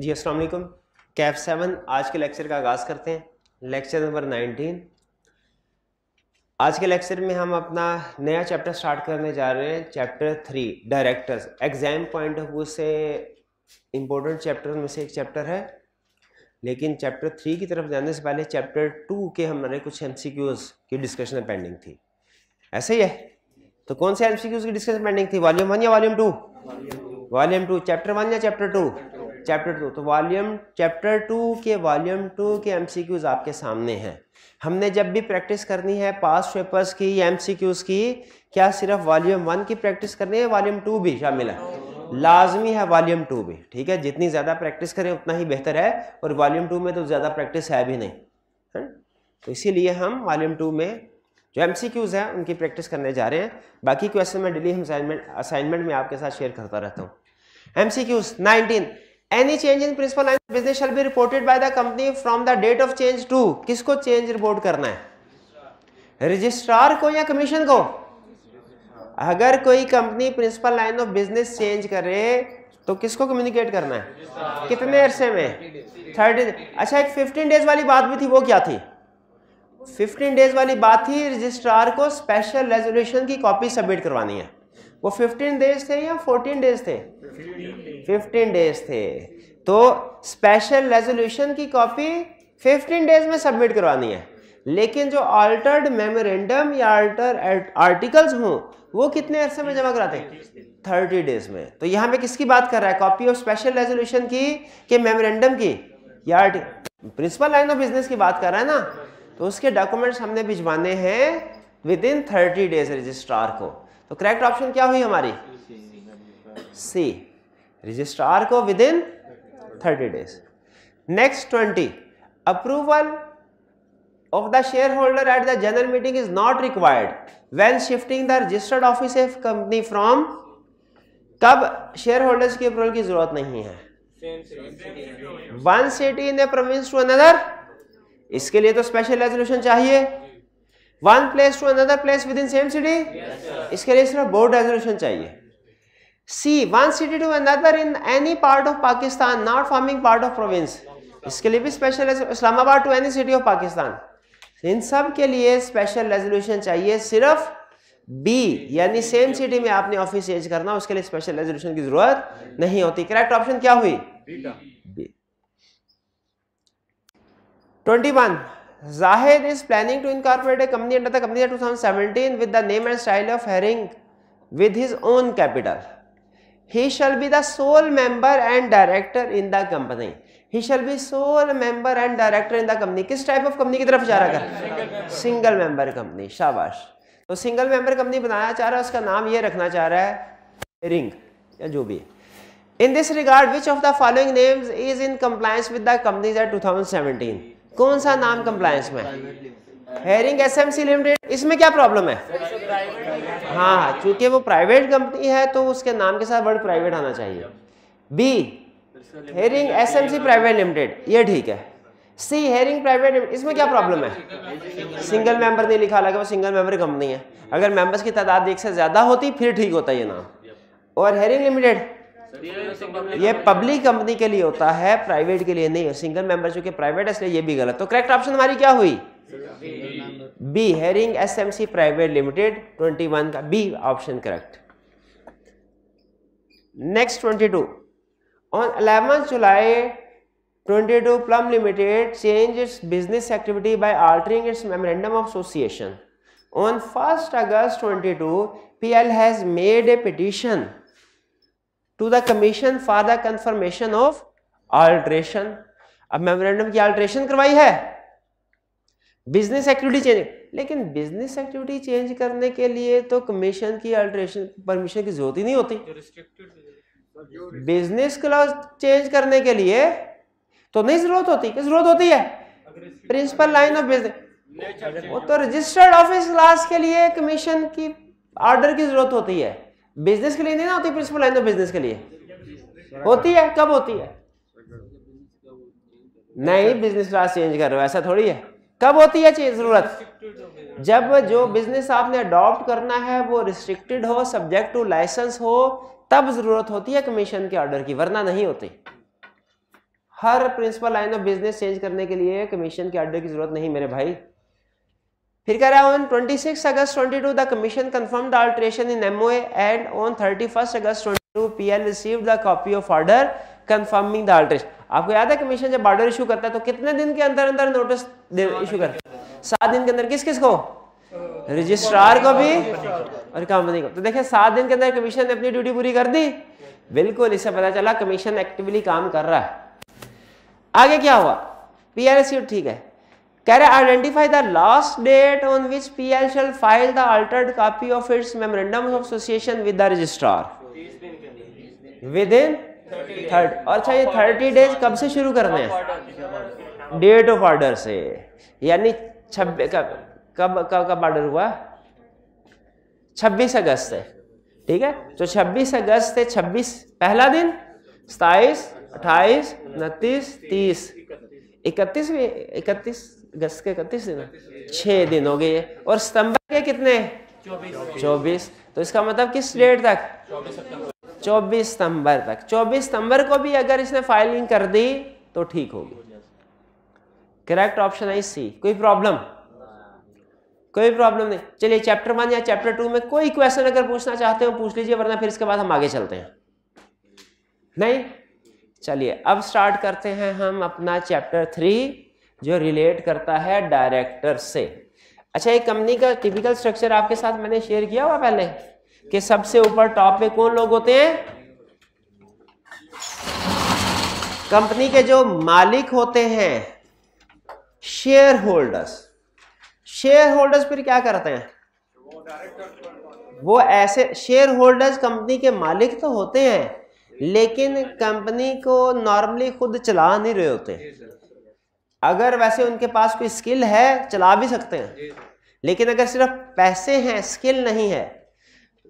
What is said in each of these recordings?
जी असल कैफ सेवन आज के लेक्चर का आगाज़ करते हैं लेक्चर नंबर नाइनटीन आज के लेक्चर में हम अपना नया चैप्टर स्टार्ट करने जा रहे हैं chapter three directors exam point of view से इम्पोर्टेंट चैप्टर में से एक चैप्टर है लेकिन चैप्टर थ्री की तरफ जाने से पहले चैप्टर टू के हमारे कुछ एम की डिस्कशन पेंडिंग थी ऐसे ही है तो कौन से एम की डिस्कशन पेंडिंग थी वॉल्यूम वन या volume two volume two chapter one या चैप्टर टू चैप्टर टू तो वॉल्यूम चैप्टर टू के वॉल्यूम टू के एमसीक्यूज आपके सामने हैं हमने जब भी प्रैक्टिस करनी है पास पेपर्स की या एमसीक्यूज की क्या सिर्फ वॉल्यूम वन की प्रैक्टिस करनी है वॉल्यूम टू भी शामिल है लाजमी है वॉल्यूम टू भी ठीक है जितनी ज़्यादा प्रैक्टिस करें उतना ही बेहतर है और वॉल्यूम टू में तो ज़्यादा प्रैक्टिस है भी नहीं है तो इसीलिए हम वॉल्यूम टू में जो एम सी क्यूज़ हैं उनकी प्रैक्टिस करने जा रहे हैं बाकी क्वेश्चन मैं डेली असाइनमेंट असाइनमेंट में आपके साथ शेयर करता रहता हूँ M C Qs nineteen any change in principal line of business shall be reported by the company from the date of change to किसको change report करना है रजिस्ट्रार को या कमीशन को अगर कोई company principal line of business change करे तो किसको कम्युनिकेट करना है कितने अरसे में थर्टी अच्छा एक फिफ्टीन डेज वाली बात भी थी वो क्या थी फिफ्टीन डेज वाली बात थी रजिस्ट्रार को स्पेशल रेजोल्यूशन की कॉपी सबमिट करवानी है वो फिफ्टीन डेज थे या फोर्टीन डेज थे फिफ्टीन डेज थे तो स्पेशल रेजोल्यूशन की कॉपी फिफ्टीन डेज में सबमिट करवानी है लेकिन जो अल्टर्ड मेमोरेंडम या अल्टर आर्टिकल्स हों वो कितने अरसे में जमा कराते हैं थर्टी डेज में तो यहाँ पे किसकी बात कर रहा है कॉपी ऑफ स्पेशल रेजोल्यूशन की के मेमोरेंडम की या प्रिंसिपल लाइन ऑफ बिजनेस की बात कर रहा है ना तो उसके डॉक्यूमेंट्स हमने भिजवाने हैं within thirty days registrar को तो करेक्ट ऑप्शन क्या हुई हमारी सी रजिस्ट्रार को within thirty days next twenty approval of the shareholder at the general meeting is not required when shifting the registered office of company from kab shareholders ki approval ki zarurat की जरूरत नहीं है one city in province to another इसके लिए तो special resolution चाहिए one place to another place within same city इसके लिए सिर्फ बोर्ड रेजोल्यूशन चाहिए C one city to another in any part of Pakistan not forming part of province इसके लिए भी special Islamabad to any city of Pakistan इन सब के लिए स्पेशल रेजोल्यूशन चाहिए सिर्फ बी यानी सेम सिटी में आपने ऑफिस चेंज करना उसके लिए स्पेशल रेजोल्यूशन की जरूरत नहीं होती करेक्ट ऑप्शन क्या हुई B twenty one Zahid is planning to incorporate company under the company to with the name and style of Herring with his own capital he shall be the sole member and director in the company he shall be sole member and director in the company किस type of company की तरफ जा रहा कर single member company शाबाश तो single member company बनाना चाह रहा है उसका नाम ये रखना चाह रहा है रिंग या जो भी in this regard which of the following names is in compliance with the companies act 2017 कौन सा नाम कंप्लायंस में हेरिंग एसएमसी लिमिटेड इसमें क्या प्रॉब्लम है हाँ चूंकि वो प्राइवेट कंपनी है तो उसके नाम के साथ वर्ड प्राइवेट आना चाहिए B Herring S M C private limited ये ठीक है सी हेरिंग प्राइवेट इसमें क्या प्रॉब्लम है सिंगल मेंबर नहीं लिखा लगा वो सिंगल मेंबर कंपनी है अगर मेंबर्स की तादाद एक से ज़्यादा होती फिर ठीक होता ये नाम और हेरिंग लिमिटेड ये पब्लिक कंपनी के लिए होता है प्राइवेट के लिए नहीं सिंगल मेंबर चूंकि प्राइवेट है इसलिए ये भी गलत तो करेक्ट ऑप्शन हमारी क्या हुई B Herring S M C private limited twenty one का B option correct next twenty two on eleven July twenty two Plum limited change its business activity by altering its memorandum of association on first August twenty two P L has made a petition to the commission for the confirmation of alteration अब memorandum की alteration करवाई है business activity change लेकिन business activity change करने के लिए तो commission की अल्ट्रेशन परमिशन की जरूरत ही नहीं होती बिजनेस क्लास चेंज करने के लिए तो नहीं जरूरत होती क्या जरूरत होती है प्रिंसिपल लाइन ऑफ बिजनेस वो तो रजिस्टर्ड ऑफिस क्लास के लिए कमीशन की ऑर्डर की जरूरत होती है बिजनेस के लिए नहीं ना होती प्रिंसिपल लाइन ऑफ बिजनेस के लिए होती है कब होती है नहीं बिजनेस क्लास चेंज कर रहे हो ऐसा थोड़ी है कब होती है जरूरत जब जो बिजनेस आपने अडॉप्ट करना है वो रिस्ट्रिक्टेड हो सब्जेक्ट टू लाइसेंस हो तब जरूरत होती है कमीशन के ऑर्डर की वरना नहीं होती हर principal line of business change करने के लिए कमीशन के ऑर्डर की जरूरत नहीं मेरे भाई फिर कह रहा हूं on twenty six August twenty two the commission confirm the alteration in M and on thirty first August twenty two P L receive the copy of order confirming the alteration आपको याद है कमीशन जब border issue करता है तो कितने दिन के अंदर अंदर नोटिस इशू करता है सात दिन के अंदर किस किस को रजिस्ट्रार को भी और कंपनी को तो देखिए सात दिन के अंदर कमीशन ने अपनी ड्यूटी पूरी कर दी बिल्कुल इससे पता चला कमीशन एक्टिवली काम कर रहा है आगे क्या हुआ पी आर ठीक है कह रहे identify the last date on which P L shall file the altered copy of its memorandum of association with the registrar within third और अच्छा ये थर्टी डेज कब से शुरू करने हैं डेट ऑफ ऑर्डर से यानी कब कब कब ऑर्डर हुआ छब्बीस अगस्त से ठीक है तो छब्बीस अगस्त से छब्बीस पहला दिन सताइस अट्ठाईस उनतीस तीस इकतीस भी इकतीस अगस्त के इकतीस दिन छः दिन हो गए और सितंबर के कितने चौबीस तो इसका मतलब किस डेट तक 24 सितंबर तक 24 सितंबर को भी अगर इसने फाइलिंग कर दी तो ठीक होगी करेक्ट ऑप्शन है सी कोई प्रॉब्लम कोई प्रॉब्लम नहीं चलिए चैप्टर वन या चैप्टर टू में कोई क्वेश्चन अगर पूछना चाहते हो पूछ लीजिए वरना फिर इसके बाद हम आगे चलते हैं नहीं चलिए अब स्टार्ट करते हैं हम अपना चैप्टर थ्री जो रिलेट करता है डायरेक्टर से अच्छा एक कंपनी का टिपिकल स्ट्रक्चर आपके साथ मैंने शेयर किया हुआ पहले कि सबसे ऊपर टॉप पे कौन लोग होते हैं कंपनी के जो मालिक होते हैं शेयर होल्डर्स शेयर होल्डर्स फिर क्या करते हैं वो ऐसे शेयर होल्डर्स कंपनी के मालिक तो होते हैं लेकिन कंपनी को नॉर्मली खुद चला नहीं रहे होते अगर वैसे उनके पास कोई स्किल है चला भी सकते हैं लेकिन अगर सिर्फ पैसे हैं स्किल नहीं है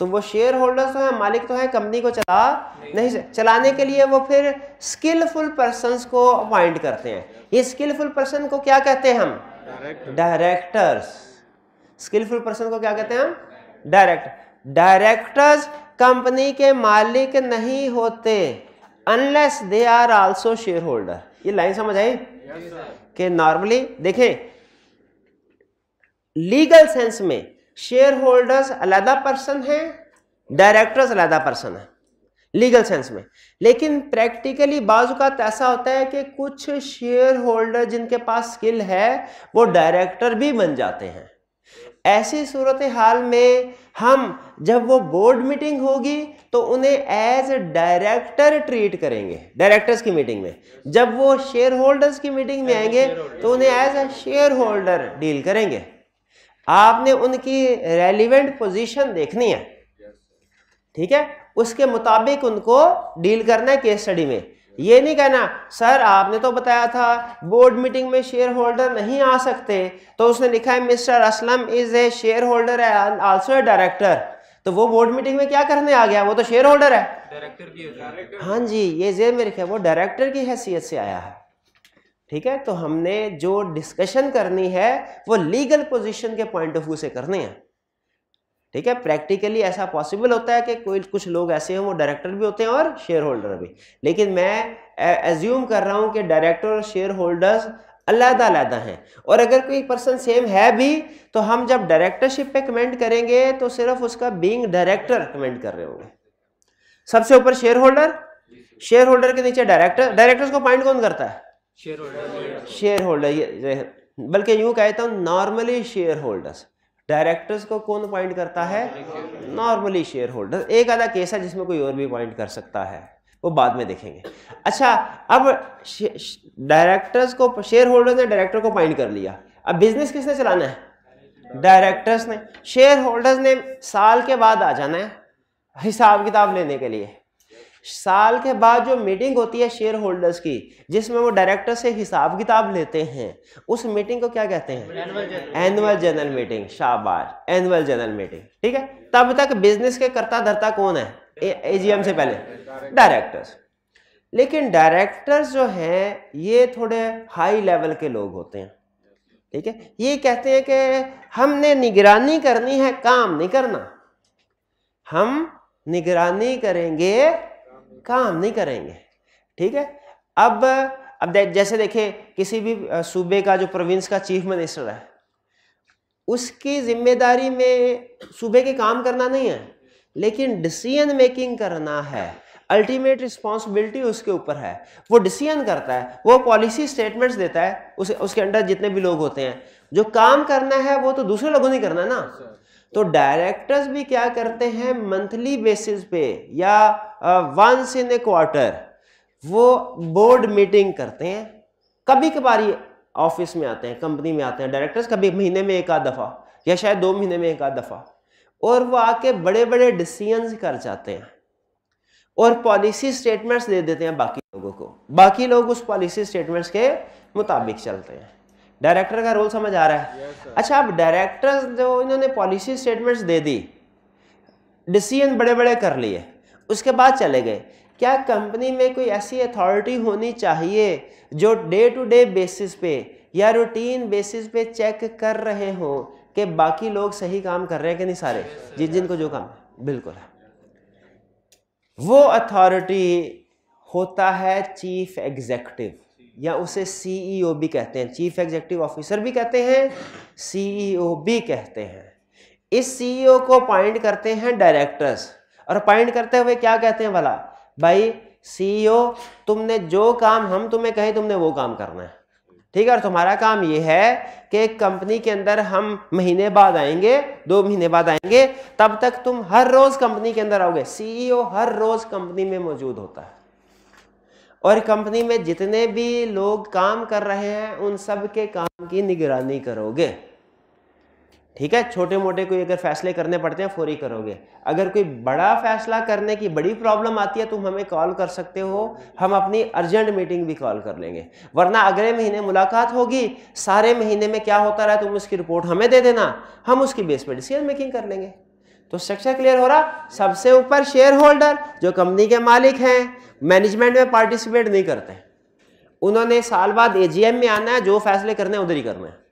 तो वो शेयर होल्डर्स तो है मालिक तो है कंपनी को चला नहीं, चलाने के लिए वो फिर स्किलफुल पर्सन को अपॉइंट करते हैं ये स्किलफुल पर्सन को क्या कहते हैं हम डायरेक्टर्स स्किलफुल पर्सन को क्या कहते हैं हम डायरेक्टर डायरेक्टर्स कंपनी के मालिक नहीं होते unless they are also shareholder ये लाइन समझ आई yes, कि नॉर्मली देखें लीगल सेंस में शेयर होल्डर्स अलहदा पर्सन हैं डायरेक्टर्स अलहदा पर्सन है लीगल सेंस में लेकिन प्रैक्टिकली बाज़ात तो ऐसा होता है कि कुछ शेयर होल्डर जिनके पास स्किल है वो डायरेक्टर भी बन जाते हैं ऐसी सूरत हाल में हम जब वो बोर्ड मीटिंग होगी तो उन्हें एज डायरेक्टर ट्रीट करेंगे डायरेक्टर्स की मीटिंग में जब वो शेयर होल्डर्स की मीटिंग में आएंगे तो उन्हें as a shareholder deal करेंगे आपने उनकी रेलिवेंट पोजीशन देखनी है ठीक है उसके मुताबिक उनको डील करना है केस स्टडी में ये नहीं कहना सर आपने तो बताया था बोर्ड मीटिंग में शेयर होल्डर नहीं आ सकते तो उसने लिखा है mister Aslam is a shareholder and also a director तो वो बोर्ड मीटिंग में क्या करने आ गया वो तो शेयर होल्डर है डायरेक्टर की हाँ जी ये जेब में है वो डायरेक्टर की हैसियत से आया है ठीक है तो हमने जो डिस्कशन करनी है वो लीगल पोजीशन के पॉइंट ऑफ व्यू से करनी है ठीक है प्रैक्टिकली ऐसा पॉसिबल होता है कि कोई कुछ लोग ऐसे हैं वो डायरेक्टर भी होते हैं और शेयर होल्डर भी लेकिन मैं एज्यूम कर रहा हूँ कि डायरेक्टर और शेयर होल्डर्स अलग अलहदा हैं और अगर कोई पर्सन सेम है भी तो हम जब डायरेक्टरशिप पे कमेंट करेंगे तो सिर्फ उसका बींग डायरेक्टर कमेंट कर रहे होंगे सबसे ऊपर शेयर होल्डर शेयर होल्डर के नीचे डायरेक्टर डायरेक्टर्स को पॉइंट कौन करता है शेयर होल्डर बल्कि यूं कहता हूँ नॉर्मली शेयर होल्डर्स डायरेक्टर्स को कौन अपॉइंट करता है नॉर्मली शेयर होल्डर एक आधा केस है जिसमें कोई और भी अपॉइंट कर सकता है वो बाद में देखेंगे अच्छा अब डायरेक्टर्स को शेयर होल्डर ने डायरेक्टर को अपॉइंट कर लिया अब बिजनेस किसने चलाना है डायरेक्टर्स ने शेयर होल्डर्स ने साल के बाद आ जाना है हिसाब किताब लेने के लिए साल के बाद जो मीटिंग होती है शेयर होल्डर्स की जिसमें वो डायरेक्टर से हिसाब किताब लेते हैं उस मीटिंग को क्या कहते हैं एनुअल जनरल मीटिंग शाबाश एनुअल जनरल मीटिंग ठीक है तब तक बिजनेस के करता धरता कौन है एजीएम से पहले डायरेक्टर्स लेकिन डायरेक्टर्स जो हैं ये थोड़े हाई लेवल के लोग होते हैं ठीक है ये कहते हैं कि हमने निगरानी करनी है काम नहीं करना हम निगरानी करेंगे काम नहीं करेंगे ठीक है अब अब जैसे देखें किसी भी सूबे का जो प्रोविंस का चीफ मिनिस्टर है उसकी जिम्मेदारी में सूबे के काम करना नहीं है लेकिन डिसीजन मेकिंग करना है अल्टीमेट रिस्पॉन्सिबिलिटी उसके ऊपर है वो डिसीजन करता है वो पॉलिसी स्टेटमेंट्स देता है उस, उसके अंडर जितने भी लोग होते हैं जो काम करना है वो तो दूसरे लोगों ने करना है ना तो डायरेक्टर्स भी क्या करते हैं मंथली बेसिस पे या वंस इन ए क्वार्टर वो बोर्ड मीटिंग करते हैं कभी कभार ऑफिस में आते हैं कंपनी में आते हैं डायरेक्टर्स कभी महीने में एक आध दफ़ा या शायद दो महीने में एक आध दफ़ा और वो आके बड़े बड़े डिसीजंस कर जाते हैं और पॉलिसी स्टेटमेंट्स दे देते हैं बाकी लोगों को बाकी लोग उस पॉलिसी स्टेटमेंट्स के मुताबिक चलते हैं डायरेक्टर का रोल समझ आ रहा है yes, अच्छा अब डायरेक्टर जो इन्होंने पॉलिसी स्टेटमेंट्स दे दी डिसीजन बड़े बड़े कर लिए उसके बाद चले गए क्या कंपनी में कोई ऐसी अथॉरिटी होनी चाहिए जो डे टू डे बेसिस पे या रूटीन बेसिस पे चेक कर रहे हो कि बाकी लोग सही काम कर रहे हैं कि नहीं सारे जिन जिनको जो काम बिल्कुल वो अथॉरिटी होता है चीफ एग्जेक्टिव या उसे सीईओ e भी कहते हैं चीफ एग्जेक्टिव ऑफिसर भी कहते हैं सीईओ e भी कहते हैं इस सीईओ e को अपॉइंट करते हैं डायरेक्टर्स और अपॉइंट करते हुए क्या कहते हैं भला भाई सीईओ e तुमने जो काम हम तुम्हें कहें तुमने वो काम करना है ठीक है और तुम्हारा काम ये है कि कंपनी के अंदर हम महीने बाद आएंगे दो महीने बाद आएंगे तब तक तुम हर रोज कंपनी के अंदर आओगे सीईओ e हर रोज कंपनी में मौजूद होता है और कंपनी में जितने भी लोग काम कर रहे हैं उन सब के काम की निगरानी करोगे ठीक है छोटे मोटे कोई अगर फैसले करने पड़ते हैं फौरी करोगे अगर कोई बड़ा फैसला करने की बड़ी प्रॉब्लम आती है तुम हमें कॉल कर सकते हो हम अपनी अर्जेंट मीटिंग भी कॉल कर लेंगे वरना अगले महीने मुलाकात होगी सारे महीने में क्या होता रहा तुम उसकी रिपोर्ट हमें दे देना हम उसकी बेस पर डिसीजन मेकिंग कर लेंगे तो स्ट्रक्चर क्लियर हो रहा सबसे ऊपर शेयर होल्डर जो कंपनी के मालिक हैं मैनेजमेंट में पार्टिसिपेट नहीं करते उन्होंने साल बाद एजीएम में आना है जो फैसले करने उधर ही करना है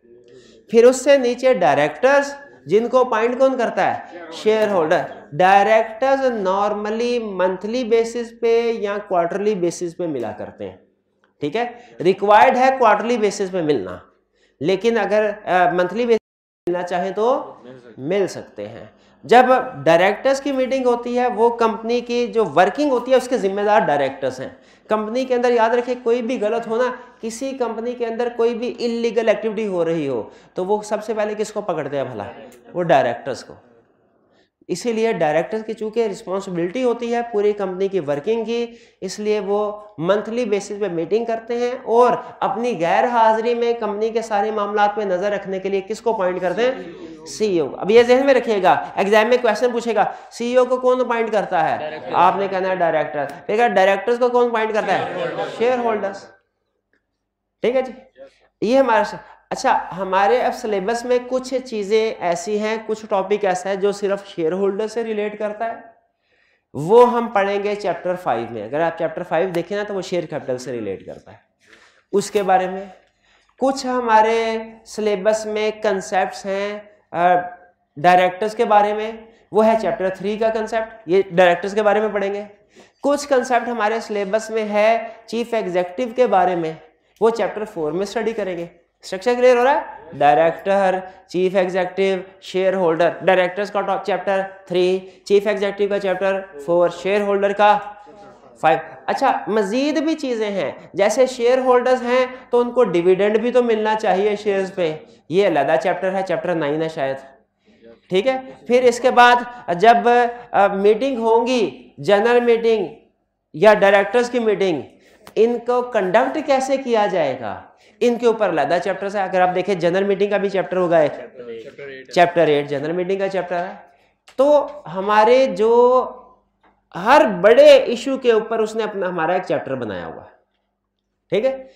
फिर उससे नीचे डायरेक्टर्स जिनको अपॉइंट कौन करता है shareholder directors normally monthly basis पे या क्वार्टरली बेसिस पे मिला करते हैं ठीक है रिक्वायर्ड है क्वार्टरली बेसिस पे मिलना लेकिन अगर मंथली बेसिस मिलना चाहे तो मिल सकते हैं जब डायरेक्टर्स की मीटिंग होती है वो कंपनी की जो वर्किंग होती है उसके जिम्मेदार डायरेक्टर्स हैं कंपनी के अंदर याद रखिए कोई भी गलत होना किसी कंपनी के अंदर कोई भी इलीगल एक्टिविटी हो रही हो तो वो सबसे पहले किसको पकड़ते हैं भला वो डायरेक्टर्स को इसीलिए डायरेक्टर्स की चूँकि रिस्पॉन्सिबिलिटी होती है पूरी कंपनी की वर्किंग की इसलिए वो मंथली बेसिस पे मीटिंग करते हैं और अपनी गैर हाजिरी में कंपनी के सारे मामला पे नज़र रखने के लिए किसको अपॉइंट करते हैं सीईओ अब ये जहन में रखिएगा एग्जाम में क्वेश्चन पूछेगा सीईओ को कौन अपॉइंट करता है आपने कहना है डायरेक्टर फिर कहा डायरेक्टर्स को कौन अपॉइंट करता है शेयर होल्डर्स ठीक है जी ये हमारा अच्छा हमारे अब सिलेबस में कुछ चीज़ें ऐसी हैं कुछ टॉपिक ऐसा है जो सिर्फ शेयर होल्डर से रिलेट करता है वो हम पढ़ेंगे चैप्टर फाइव में अगर आप चैप्टर फाइव देखें ना तो वो शेयर कैपिटल से रिलेट करता है उसके बारे में कुछ हमारे सिलेबस में कंसेप्ट हैं डायरेक्टर्स के बारे में वो है चैप्टर थ्री का कंसेप्ट ये डायरेक्टर्स के बारे में पढ़ेंगे कुछ कंसेप्ट हमारे सिलेबस में है चीफ एग्जेक्टिव के बारे में वो चैप्टर फोर में स्टडी करेंगे स्ट्रक्चर क्लियर हो रहा है director chief executive shareholder directors का चैप्टर थ्री चीफ एग्जेक्टिव का चैप्टर फोर शेयर होल्डर का फाइव अच्छा मज़ीद भी चीज़ें हैं जैसे शेयर होल्डर्स हैं तो उनको डिविडेंड भी तो मिलना चाहिए शेयर्स पे ये अलहदा चैप्टर है चैप्टर नाइन है शायद ठीक है फिर इसके बाद जब मीटिंग होंगी जनरल मीटिंग या डायरेक्टर्स की मीटिंग इनको कंडक्ट कैसे किया जाएगा इनके ऊपर अलहदा चैप्टर है अगर आप देखें जनरल मीटिंग का भी चैप्टर होगा एक चैप्टर एट जनरल मीटिंग का चैप्टर है तो हमारे जो हर बड़े इशू के ऊपर उसने अपना हमारा एक चैप्टर बनाया हुआ है ठीक है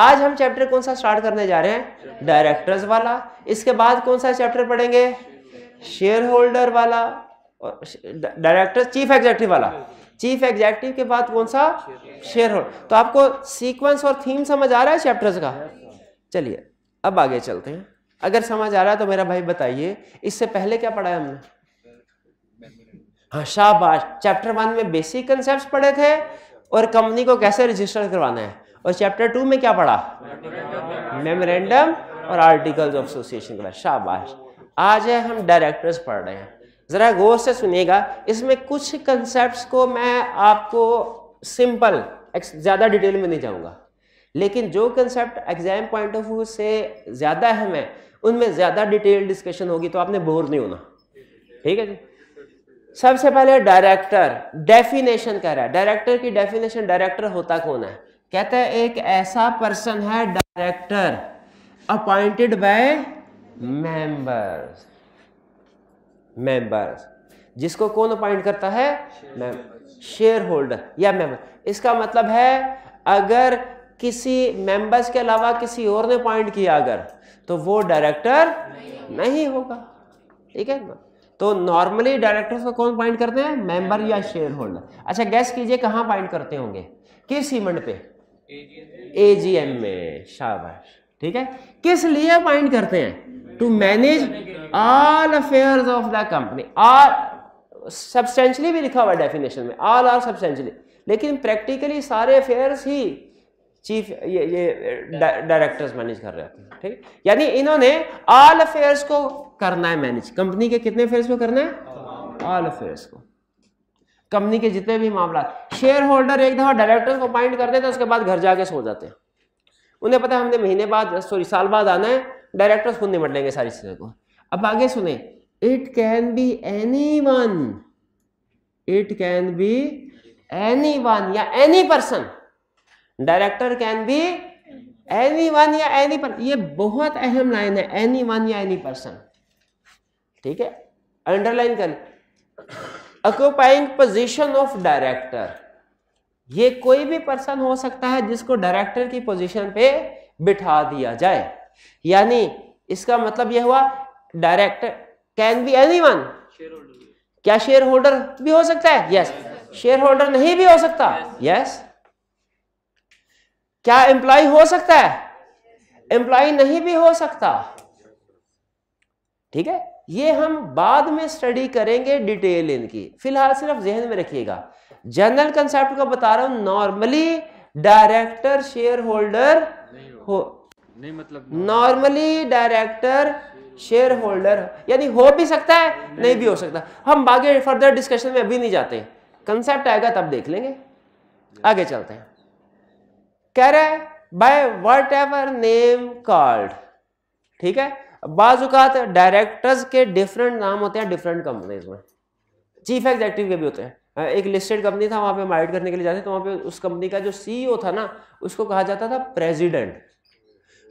आज हम चैप्टर कौन सा स्टार्ट करने जा रहे हैं डायरेक्टर्स वाला इसके बाद कौन सा चैप्टर पढ़ेंगे शेयर होल्डर वाला और डायरेक्टर चीफ एग्जेक्टिव वाला चीफ एग्जेक्टिव के बाद कौन सा शेयर होल्डर तो आपको सीक्वेंस और थीम समझ आ रहा है चैप्टर्स का चलिए अब आगे चलते हैं अगर समझ आ रहा है तो मेरा भाई बताइए इससे पहले क्या पढ़ा है हमने हाँ शाबाश चैप्टर वन में बेसिक कंसेप्ट पढ़े थे और कंपनी को कैसे रजिस्टर करवाना है और चैप्टर टू में क्या पढ़ा मेमोरेंडम और आर्टिकल्स ऑफ एसोसिएशन के शाबाश आज है हम डायरेक्टर्स पढ़ रहे हैं ज़रा गौर से सुनिएगा इसमें कुछ कंसेप्ट को मैं आपको सिंपल ज़्यादा डिटेल में नहीं जाऊँगा लेकिन जो concept exam point of view से ज़्यादा अहम है उनमें ज़्यादा डिटेल डिस्कशन होगी तो आपने बोर नहीं होना ठीक है जी सबसे पहले डायरेक्टर डेफिनेशन कह रहा है डायरेक्टर की डेफिनेशन डायरेक्टर होता कौन है कहते हैं एक ऐसा पर्सन है director appointed by members members जिसको कौन अपॉइंट करता है शेयर होल्डर या मेंबर इसका मतलब है अगर किसी मेंबर्स के अलावा किसी और ने अपॉइंट किया अगर तो वो डायरेक्टर नहीं, नहीं होगा ठीक है ना तो नॉर्मली डायरेक्टर्स को कौन पॉइंट करते हैं मेंबर या शेयर होल्डर अच्छा गैस कीजिए कहाँ पॉइंट करते होंगे किस सीमेंट पे एजीएम में शाबाश ठीक है किस लिए पॉइंट करते हैं to manage all affairs of the company और सब्सटेंशली भी लिखा हुआ डेफिनेशन में ऑल आर सब्सटेंशली लेकिन प्रैक्टिकली सारे अफेयर्स ही चीफ ये ये डायरेक्टर्स मैनेज कर रहे होते हैं ठीक यानी इन्होंने ऑल अफेयर्स को करना है मैनेज कंपनी के कितने अफेयर्स को करना है ऑल अफेयर्स को कंपनी के जितने भी मामला शेयर होल्डर एक दफा डायरेक्टर्स को अपॉइंट कर देते हैं उसके बाद घर जाके सो जाते हैं उन्हें पता है हमने महीने बाद सॉरी साल बाद आना है डायरेक्टर्स खुद निमट लेंगे सारी चीज़ों को अब आगे सुने it can be any one it can be any one या any person director can be any one या एनी पर ये बहुत अहम लाइन है एनी वन या एनी पर्सन ठीक है अंडरलाइन कर ऑक्यूपाइंग पोजिशन ऑफ डायरेक्टर ये कोई भी पर्सन हो सकता है जिसको डायरेक्टर की पोजीशन पे बिठा दिया जाए यानी इसका मतलब यह हुआ director can be any one क्या शेयर होल्डर भी हो सकता है यस yes. शेयर होल्डर नहीं भी हो सकता यस yes. yes. क्या एम्प्लॉय हो सकता है एम्प्लॉय नहीं भी हो सकता ठीक है ये हम बाद में स्टडी करेंगे डिटेल इनकी फिलहाल सिर्फ जहन में रखिएगा जनरल कंसेप्ट को बता रहा हूं नॉर्मली डायरेक्टर शेयर होल्डर हो नहीं मतलब नॉर्मली डायरेक्टर शेयर होल्डर यानी हो भी सकता है नहीं, नहीं भी हो सकता हम बाकी फर्दर डिस्कशन में अभी नहीं जाते कंसेप्ट आएगा तब देख लेंगे आगे चलते हैं कह रहा है by whatever name called ठीक है बाजुकात डायरेक्टर्स के डिफरेंट नाम होते हैं डिफरेंट कंपनीज में चीफ एग्जेक्टिव के भी होते हैं एक लिस्टेड कंपनी था वहां पे हम करने के लिए जाते तो वहां पे उस कंपनी का जो सीईओ e था ना उसको कहा जाता था प्रेसिडेंट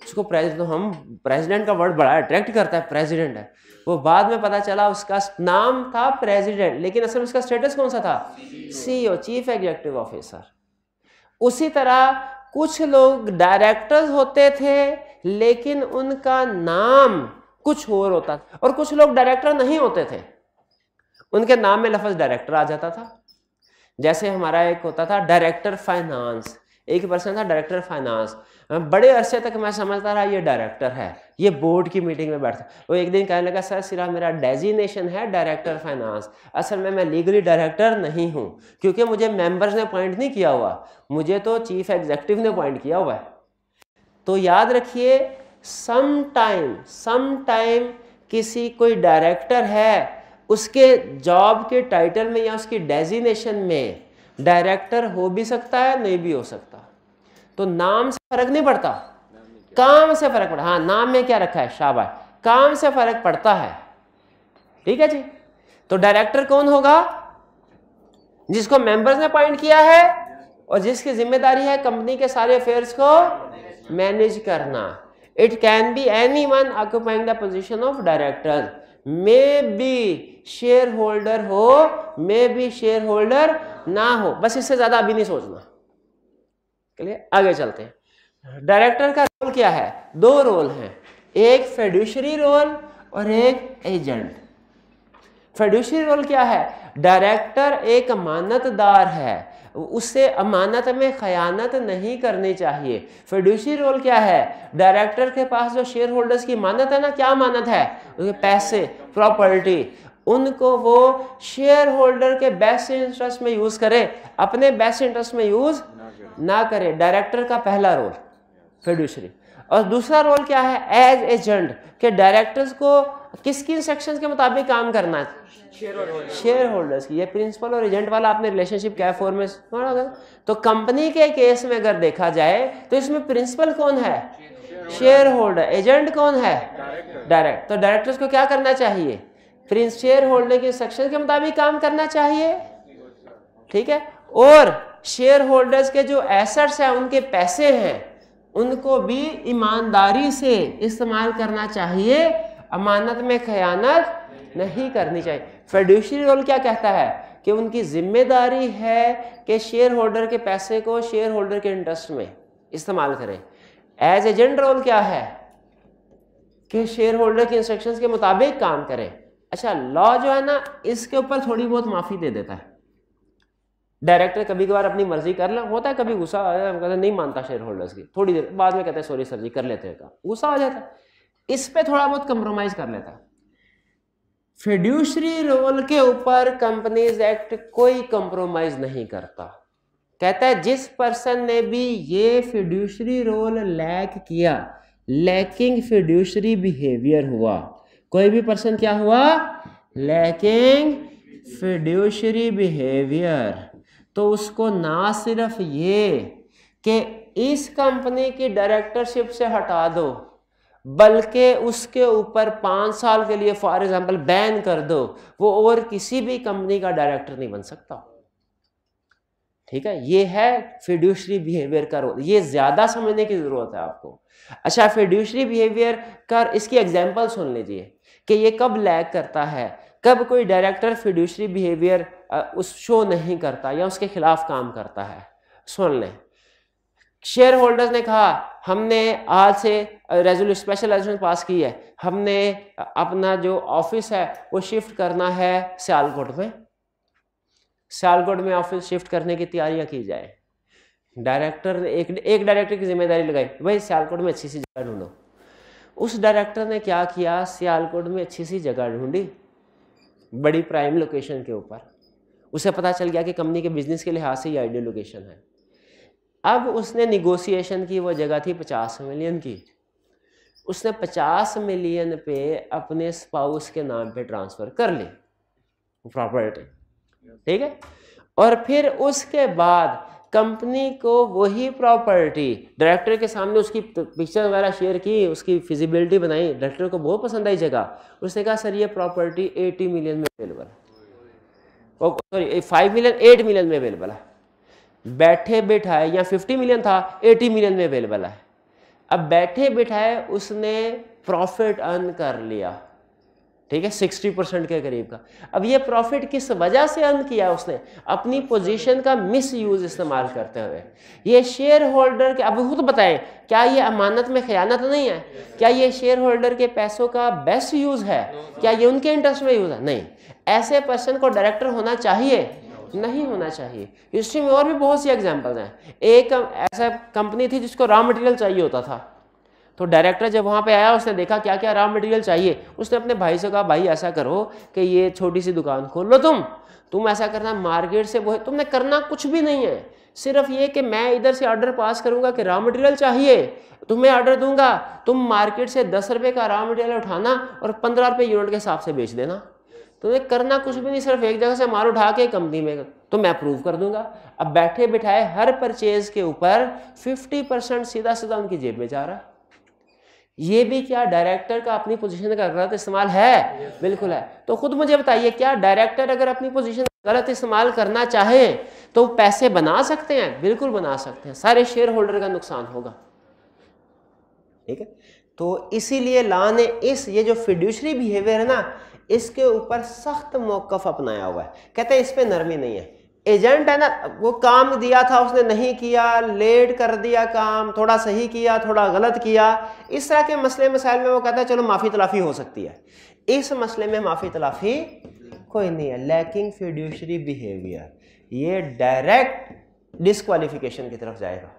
उसको प्रेसिडेंट तो हम प्रेसिडेंट का वर्ड बड़ा अट्रैक्ट करता है प्रेसिडेंट है वो बाद में पता चला उसका नाम था प्रेसिडेंट लेकिन असल उसका स्टेटस कौन सा था सीईओ चीफ एग्जेक्टिव ऑफिसर उसी तरह कुछ लोग डायरेक्टर्स होते थे लेकिन उनका नाम कुछ और होता था और कुछ लोग डायरेक्टर नहीं होते थे उनके नाम में लफज डायरेक्टर आ जाता था जैसे हमारा एक होता था डायरेक्टर फाइनेंस एक पर्सन था डायरेक्टर फाइनेंस हाँ, बड़े अरसे तक मैं समझता रहा ये डायरेक्टर है ये बोर्ड की मीटिंग में बैठता वो एक दिन कहने लगा सर सिरा मेरा डेजिनेशन है डायरेक्टर फाइनेंस असल में मैं लीगली डायरेक्टर नहीं हूँ क्योंकि मुझे मेंबर्स ने अपॉइंट नहीं किया हुआ मुझे तो चीफ एग्जीक्यूटिव ने अपॉइंट किया हुआ है तो याद रखिए सम टाइम सम टाइम किसी कोई डायरेक्टर है उसके जॉब के टाइटल में या उसकी डेजिनेशन में डायरेक्टर हो भी सकता है नहीं भी हो सकता तो नाम से फर्क नहीं पड़ता काम से फर्क पड़ता हाँ नाम में क्या रखा है शाबाश काम से फर्क पड़ता है ठीक है जी तो डायरेक्टर कौन होगा जिसको मेंबर्स ने अपॉइंट किया है और जिसकी जिम्मेदारी है कंपनी के सारे अफेयर्स को मैनेज करना it can be any one occupying the position of director may be shareholder हो मे बी शेयर होल्डर ना हो बस इससे ज्यादा अभी नहीं सोचना लिए आगे चलते हैं डायरेक्टर का रोल क्या है दो रोल हैं एक फेड्यूशरी रोल और एक एजेंट फेड्यूशरी रोल क्या है डायरेक्टर एक अमानतदार है उससे अमानत में खयानत नहीं करनी चाहिए फेड्यूशरी रोल क्या है डायरेक्टर के पास जो शेयर होल्डर्स की मानत है ना क्या मानत है उसके पैसे प्रॉपर्टी उनको वो शेयर होल्डर के बेस्ट इंटरेस्ट में यूज़ करे अपने बेस्ट इंटरेस्ट में यूज़ ना करें डायरेक्टर का पहला रोल फेड्यूशरी और दूसरा रोल क्या है एज एजेंट के डायरेक्टर्स को किसकी इंस्ट्रक्शन के मुताबिक काम करना है शेयर होल्डर्स की ये प्रिंसिपल और एजेंट वाला आपने रिलेशनशिप क्या फॉर्म में समझा तो कंपनी के केस में अगर देखा जाए तो इसमें प्रिंसिपल कौन है शेयर होल्डर एजेंट कौन है डायरेक्ट तो डायरेक्टर्स को क्या करना चाहिए प्रिंस शेयर होल्डर के इंस्ट्रक्शन के मुताबिक काम करना चाहिए ठीक है और शेयर होल्डर्स के जो एसेट्स हैं उनके पैसे हैं उनको भी ईमानदारी से इस्तेमाल करना चाहिए अमानत में खयानत नहीं करनी चाहिए फेड्यूशरी रोल क्या कहता है कि उनकी जिम्मेदारी है कि शेयर होल्डर के पैसे को शेयर होल्डर के इंटरेस्ट में इस्तेमाल करें एज एजेंट रोल क्या है कि शेयर होल्डर के इंस्ट्रक्शंस के मुताबिक काम करें अच्छा लॉ जो है ना इसके ऊपर थोड़ी बहुत माफ़ी दे देता है डायरेक्टर कभी कभार अपनी मर्जी कर ले होता है कभी गुस्सा आ जाता है नहीं मानता शेयर होल्डर्स की थोड़ी देर बाद में कहते हैं सॉरी सर जी कर लेते हैं गुस्सा आ जाता है इस पर थोड़ा बहुत कंप्रोमाइज कर लेता है फिड्यूशरी रोल के ऊपर कंपनीज एक्ट कोई कंप्रोमाइज नहीं करता कहता है जिस पर्सन ने भी ये फिड्यूशरी रोल लैक किया लैकिंग फिड्यूशरी बिहेवियर हुआ कोई भी पर्सन क्या हुआ लैकिंग फिड्यूशरी बिहेवियर तो उसको ना सिर्फ ये कि इस कंपनी की डायरेक्टरशिप से हटा दो बल्कि उसके ऊपर पाँच साल के लिए फॉर एग्जांपल बैन कर दो वो और किसी भी कंपनी का डायरेक्टर नहीं बन सकता ठीक है ये है फिड्यूशरी बिहेवियर का रोल ये ज़्यादा समझने की ज़रूरत है आपको अच्छा फिड्यूशरी बिहेवियर का इसकी एग्जांपल सुन लीजिए कि ये कब लैग करता है कब कोई डायरेक्टर फिड्यूशरी बिहेवियर उस शो नहीं करता या उसके खिलाफ काम करता है सुन लें शेयर होल्डर्स ने कहा हमने आज से रेजोल्यूशन स्पेशल रेजोल्यूशन पास की है हमने अपना जो ऑफिस है वो शिफ्ट करना है सियालकोट में सियालकोट में ऑफिस शिफ्ट करने की तैयारियां की जाए डायरेक्टर ने एक एक डायरेक्टर की जिम्मेदारी लगाई भाई सियालकोट में अच्छी सी जगह ढूंढो उस डायरेक्टर ने क्या किया सियालकोट में अच्छी सी जगह ढूंढी बड़ी प्राइम लोकेशन के ऊपर उसे पता चल गया कि कंपनी के बिजनेस के लिहाज से ये आइडियल लोकेशन है अब उसने निगोसिएशन की वो जगह थी पचास मिलियन की उसने पचास मिलियन पे अपने स्पाउस के नाम पे ट्रांसफ़र कर ली प्रॉपर्टी ठीक है और फिर उसके बाद कंपनी को वही प्रॉपर्टी डायरेक्टर के सामने उसकी पिक्चर वगैरह शेयर की उसकी फिजिबिलिटी बनाई डायरेक्टर को बहुत पसंद आई जगह उसने कहा सर ये प्रॉपर्टी 80 मिलियन में अवेलेबल है sorry five million eight million में अवेलेबल है बैठे बैठा है या फिफ्टी मिलियन था एटी मिलियन में अवेलेबल है अब बैठे बैठाए उसने प्रॉफिट अर्न कर लिया ठीक है सिक्सटी परसेंट के करीब का अब ये प्रॉफिट किस वजह से अर्न किया उसने अपनी पोजीशन का मिस यूज इस्तेमाल करते हुए ये शेयर होल्डर के अब खुद बताएं क्या ये अमानत में खयानत नहीं है क्या ये शेयर होल्डर के पैसों का बेस्ट यूज है क्या ये उनके इंटरेस्ट में यूज है नहीं ऐसे पर्सन को डायरेक्टर होना चाहिए नहीं होना चाहिए हिस्ट्री में और भी बहुत सी एग्जाम्पल हैं एक ऐसा कंपनी थी जिसको रॉ मटेरियल चाहिए होता था तो डायरेक्टर जब वहाँ पे आया उसने देखा क्या क्या रॉ मटेरियल चाहिए उसने अपने भाई से कहा भाई ऐसा करो कि ये छोटी सी दुकान खोल लो तुम तुम ऐसा करना मार्केट से वो तुमने करना कुछ भी नहीं है सिर्फ ये कि मैं इधर से ऑर्डर पास करूँगा कि रॉ मटेरियल चाहिए तुम्हें ऑर्डर दूंगा तुम मार्केट से दस रुपये का रॉ मटेरियल उठाना और पंद्रह रुपये यूनिट के हिसाब से बेच देना तो ये करना कुछ भी नहीं सिर्फ एक जगह से माल उठा के कंपनी में तो मैं अप्रूव कर दूंगा अब बैठे बिठाए हर परचेज के ऊपर 50 परसेंट सीधा सीधा उनकी जेब में जा रहा ये भी क्या डायरेक्टर का अपनी पोजीशन का गलत इस्तेमाल है बिल्कुल है तो खुद मुझे बताइए क्या डायरेक्टर अगर अपनी पोजीशन गलत इस्तेमाल करना चाहे तो पैसे बना सकते हैं बिल्कुल बना सकते हैं सारे शेयर होल्डर का नुकसान होगा ठीक है तो इसीलिए लाने ने इस ये जो फिड्यूशरी बिहेवियर है ना इसके ऊपर सख्त मौकफ अपनाया हुआ है कहते हैं इस पर नरमी नहीं है एजेंट है ना वो काम दिया था उसने नहीं किया लेट कर दिया काम थोड़ा सही किया थोड़ा गलत किया इस तरह के मसले मसाइल में वो कहता है चलो माफ़ी तलाफ़ी हो सकती है इस मसले में माफ़ी तलाफ़ी कोई नहीं है लैकिंग फिड्यूशरी बिहेवियर ये डायरेक्ट डिसक्वालिफिकेशन की तरफ जाएगा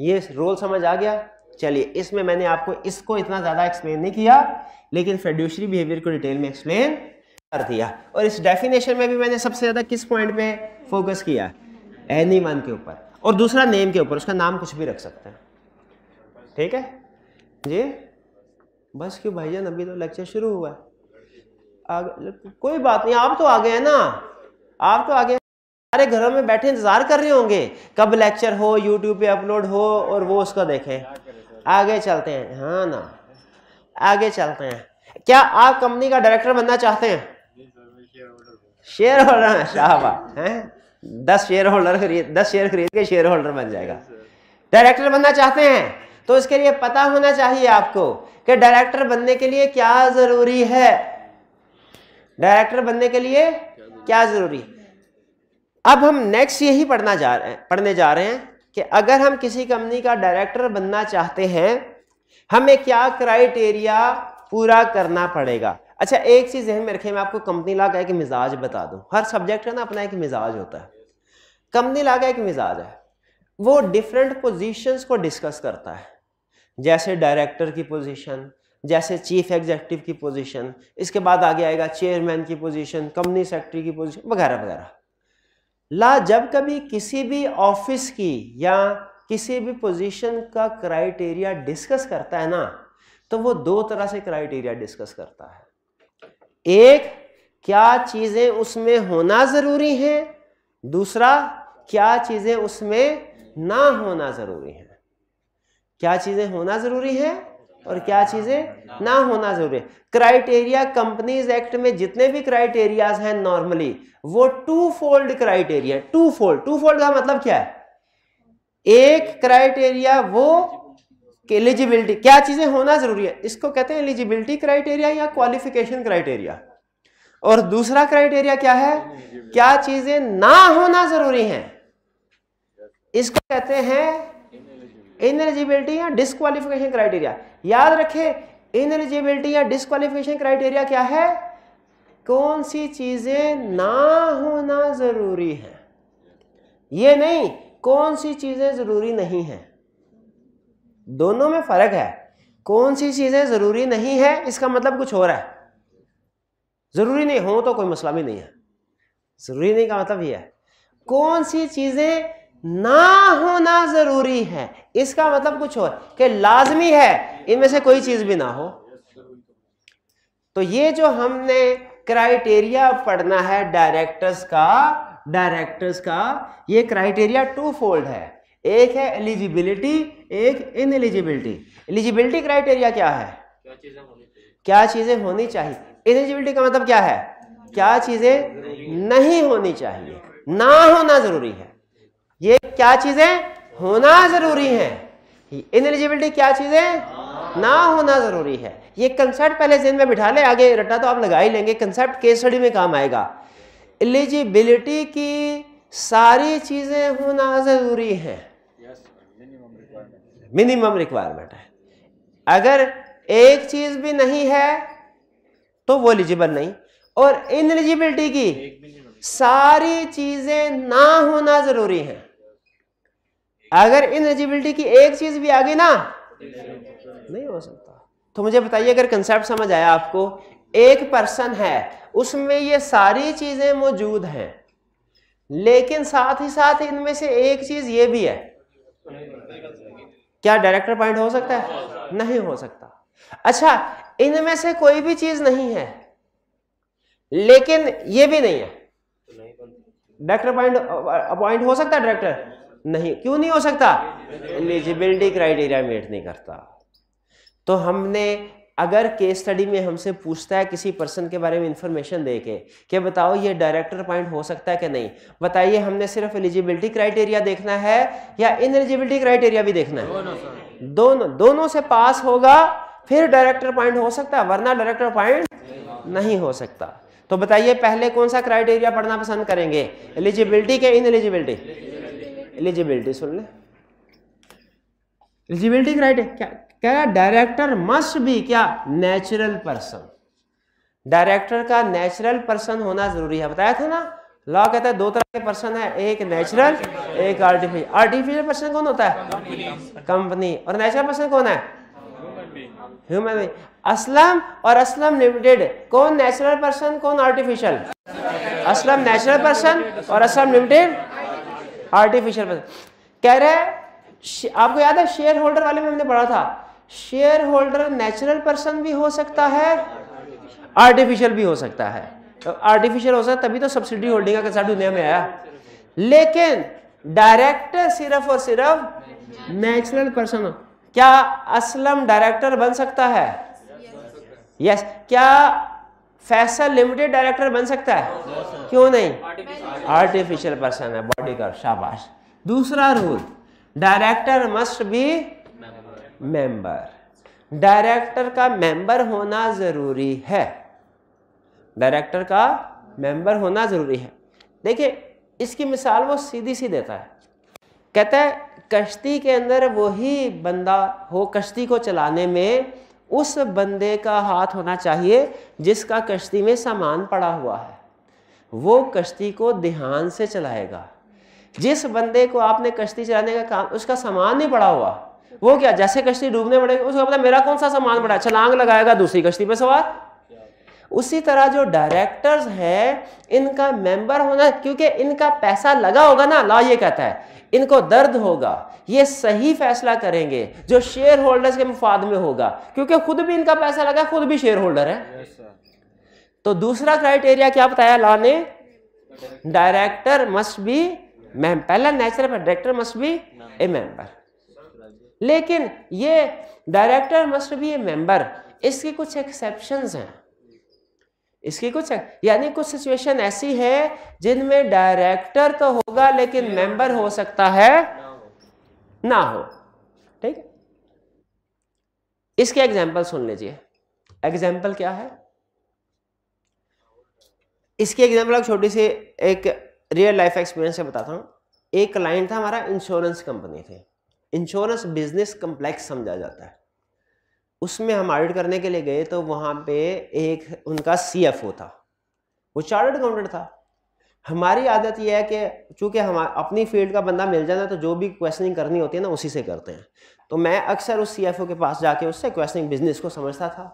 ये रोल समझ आ गया चलिए इसमें मैंने आपको इसको इतना ज़्यादा एक्सप्लेन नहीं किया लेकिन फेड्यूशरी बिहेवियर को डिटेल में एक्सप्लेन कर दिया और इस डेफिनेशन में भी मैंने सबसे ज़्यादा किस पॉइंट पे फोकस किया एनी वन के ऊपर और दूसरा नेम के ऊपर उसका नाम कुछ भी रख सकते हैं ठीक है जी बस क्यों भाई जान अभी तो लेक्चर शुरू हुआ है कोई बात नहीं आप तो आ गए हैं ना आप तो आ गए सारे घरों में बैठे इंतजार कर रहे होंगे कब लेक्चर हो यूट्यूब पे अपलोड हो और वो उसका देखें आगे चलते हैं हाँ ना आगे चलते हैं क्या आप कंपनी का डायरेक्टर बनना चाहते हैं शेयर होल्डर शाहबाद हैं दस शेयर होल्डर खरीद दस शेयर खरीद के शेयर होल्डर बन जाएगा डायरेक्टर बनना चाहते हैं तो इसके लिए पता होना चाहिए आपको कि डायरेक्टर बनने के लिए क्या जरूरी है डायरेक्टर बनने के लिए क्या जरूरी अब हम नेक्स्ट यही पढ़ना जा रहे हैं पढ़ने जा रहे हैं कि अगर हम किसी कंपनी का डायरेक्टर बनना चाहते हैं हमें क्या क्राइटेरिया पूरा करना पड़ेगा अच्छा एक चीज़ जहन में रखें मैं आपको कंपनी ला का एक मिजाज बता दूं हर सब्जेक्ट का ना अपना एक मिजाज होता है कंपनी ला का एक मिजाज है वो डिफरेंट पोजीशंस को डिस्कस करता है जैसे डायरेक्टर की पोजीशन जैसे चीफ एग्जीक्यूटिव की पोजीशन इसके बाद आगे आएगा चेयरमैन की पोजीशन कंपनी सेक्रेटरी की पोजीशन वगैरह वगैरह ला जब कभी किसी भी ऑफिस की या किसी भी पोजीशन का क्राइटेरिया डिस्कस करता है ना तो वो दो तरह से क्राइटेरिया डिस्कस करता है एक क्या चीजें उसमें होना जरूरी है दूसरा क्या चीजें उसमें ना होना जरूरी है क्या चीजें होना जरूरी है और क्या चीज़ें ना होना जरूरी क्राइटेरिया कंपनीज एक्ट में जितने भी क्राइटेरियाज हैं नॉर्मली वो twofold criteria twofold twofold का मतलब क्या है एक क्राइटेरिया वो एलिजिबिलिटी क्या चीज़ें होना जरूरी है इसको कहते हैं एलिजिबिलिटी क्राइटेरिया या क्वालिफिकेशन क्राइटेरिया और दूसरा क्राइटेरिया क्या है क्या चीजें ना होना जरूरी है इसको कहते हैं इनएलिजिबिलिटी या डिस्कालिफिकेशन क्राइटेरिया याद रखें इनएलिजिबिलिटी या डिस्कालीफिकेशन क्राइटेरिया क्या है कौन सी चीज़ें ना होना ज़रूरी है ये नहीं कौन सी चीज़ें ज़रूरी नहीं है दोनों में फ़र्क है कौन सी चीज़ें ज़रूरी नहीं है इसका मतलब कुछ हो रहा है ज़रूरी नहीं हो तो कोई मसला भी नहीं है ज़रूरी नहीं का मतलब यह है कौन सी चीज़ें ना होना ज़रूरी है इसका मतलब कुछ और कि लाजमी है इनमें से कोई चीज भी ना हो तो ये जो हमने क्राइटेरिया पढ़ना है डायरेक्टर्स का डायरेक्टर्स का ये क्राइटेरिया टू फोल्ड है एक है एलिजिबिलिटी एक इन एलिजिबिलिटी एलिजिबिलिटी क्राइटेरिया क्या है क्या चीजें होनी चाहिए एलिजिबिलिटी का मतलब क्या है क्या चीजें नहीं होनी चाहिए ना होना जरूरी है ये क्या चीजें होना जरूरी है इन एलिजिबिलिटी क्या चीजें ना होना ज़रूरी है ये कंसेप्ट पहले जिन में बिठा ले आगे रटा तो आप लगा ही लेंगे कंसेप्ट केस स्टडी में काम आएगा एलिजिबिलिटी की सारी चीज़ें होना ज़रूरी है मिनिमम रिक्वायरमेंट है अगर एक चीज़ भी नहीं है तो वो एलिजिबल नहीं और इन एलिजिबिलिटी की सारी चीज़ें ना होना ज़रूरी है अगर इन एलिजिबिलिटी की एक चीज़ भी आ गई ना नहीं हो सकता तो मुझे बताइए अगर कंसेप्ट समझ आया आपको एक पर्सन है उसमें ये सारी चीजें मौजूद हैं लेकिन साथ ही साथ इनमें से एक चीज ये भी है क्या डायरेक्टर पॉइंट हो सकता है नहीं हो सकता अच्छा इनमें से कोई भी चीज नहीं है लेकिन ये भी नहीं है डायरेक्टर पॉइंट अपॉइंट हो सकता है डायरेक्टर नहीं क्यों नहीं हो सकता एलिजिबिलिटी क्राइटेरिया मीट नहीं करता तो हमने अगर केस स्टडी में हमसे पूछता है किसी पर्सन के बारे में इंफॉर्मेशन दे के कि बताओ ये डायरेक्टर पॉइंट हो सकता है कि नहीं बताइए हमने सिर्फ एलिजिबिलिटी क्राइटेरिया देखना है या इन एलिजिबिलिटी क्राइटेरिया भी देखना है दोनों दोनों दोनों से पास होगा फिर डायरेक्टर पॉइंट हो सकता है वरना डायरेक्टर पॉइंट नहीं हो सकता तो बताइए पहले कौन सा क्राइटेरिया पढ़ना पसंद करेंगे एलिजिबिलिटी के इन एलिजिबिलिटी एलिजिबिलिटी सुन लें एलिजिबिलिटी क्राइटेरिया क्या कह रहा डायरेक्टर मस्ट भी क्या नेचुरल पर्सन डायरेक्टर का नेचुरल पर्सन होना जरूरी है बताया था ना लॉ कहता है दो तरह के पर्सन है एक नेचुरल एक आर्टिफिशियल आर्टिफिशियल पर्सन कौन होता है कंपनी और नेचुरल पर्सन कौन है ह्यूमन असलम और असलम लिमिटेड कौन नेचुरल पर्सन कौन आर्टिफिशियल असलम नेचुरल पर्सन और असलम लिमिटेड आर्टिफिशियल पर्सन कह रहे आपको याद है शेयर होल्डर वाले में हमने पढ़ा था शेयर होल्डर नेचुरल पर्सन भी हो सकता है आर्टिफिशियल भी हो सकता है तो आर्टिफिशियल हो सकता है तभी तो सब्सिडी होल्डिंग का कंसेप्ट दुनिया में आया लेकिन डायरेक्टर सिर्फ और सिर्फ नेचुरल पर्सन क्या असलम डायरेक्टर बन सकता है यस yes. क्या फैसल लिमिटेड डायरेक्टर बन सकता है no, क्यों नहीं आर्टिफिशियल पर्सन है बॉडी का शाबाश दूसरा rule director must be member director का मेंबर होना ज़रूरी है डायरेक्टर का मेंबर होना ज़रूरी है देखिए इसकी मिसाल वो सीधी सी देता है कहता है कश्ती के अंदर वही बंदा हो कश्ती को चलाने में उस बंदे का हाथ होना चाहिए जिसका कश्ती में सामान पड़ा हुआ है वो कश्ती को ध्यान से चलाएगा जिस बंदे को आपने कश्ती चलाने का काम उसका सामान नहीं पड़ा हुआ वो क्या जैसे कश्ती डूबने पड़ेगी उसको पता मेरा कौन सा सामान पड़ा छलांग अच्छा, लगाएगा दूसरी कश्ती पे सवार उसी तरह जो डायरेक्टर्स हैं इनका मेंबर होना क्योंकि इनका पैसा लगा होगा ना लॉ ये कहता है इनको दर्द होगा ये सही फैसला करेंगे जो शेयर होल्डर्स के मुफाद में होगा क्योंकि खुद भी इनका पैसा लगा खुद भी शेयर होल्डर है तो दूसरा क्राइटेरिया क्या बताया लॉ ने डायरेक्टर मस्ट बी मैम पहला natural director must be a member लेकिन ये director must be a member इसके कुछ एक्सेप्शंस हैं इसकी कुछ यानी कुछ सिचुएशन ऐसी है जिनमें डायरेक्टर तो होगा लेकिन मेंबर हो सकता है ना हो ठीक इसके एग्जाम्पल सुन लीजिए एग्जाम्पल क्या है इसकी एग्जाम्पल आप छोटी सी एक रियल लाइफ एक्सपीरियंस से बताता हूं एक क्लाइंट था हमारा इंश्योरेंस कंपनी थी इंश्योरेंस बिजनेस कम्प्लेक्स समझा जाता है उसमें हम ऑडिट करने के लिए गए तो वहाँ पे एक उनका सी था वो चार्टर्ड अकाउंटेंट था हमारी आदत यह है कि चूंकि हम अपनी फील्ड का बंदा मिल जाना तो जो भी क्वेश्चनिंग करनी होती है ना उसी से करते हैं तो मैं अक्सर उस सीएफओ के पास जाके उससे क्वेश्चनिंग बिजनेस को समझता था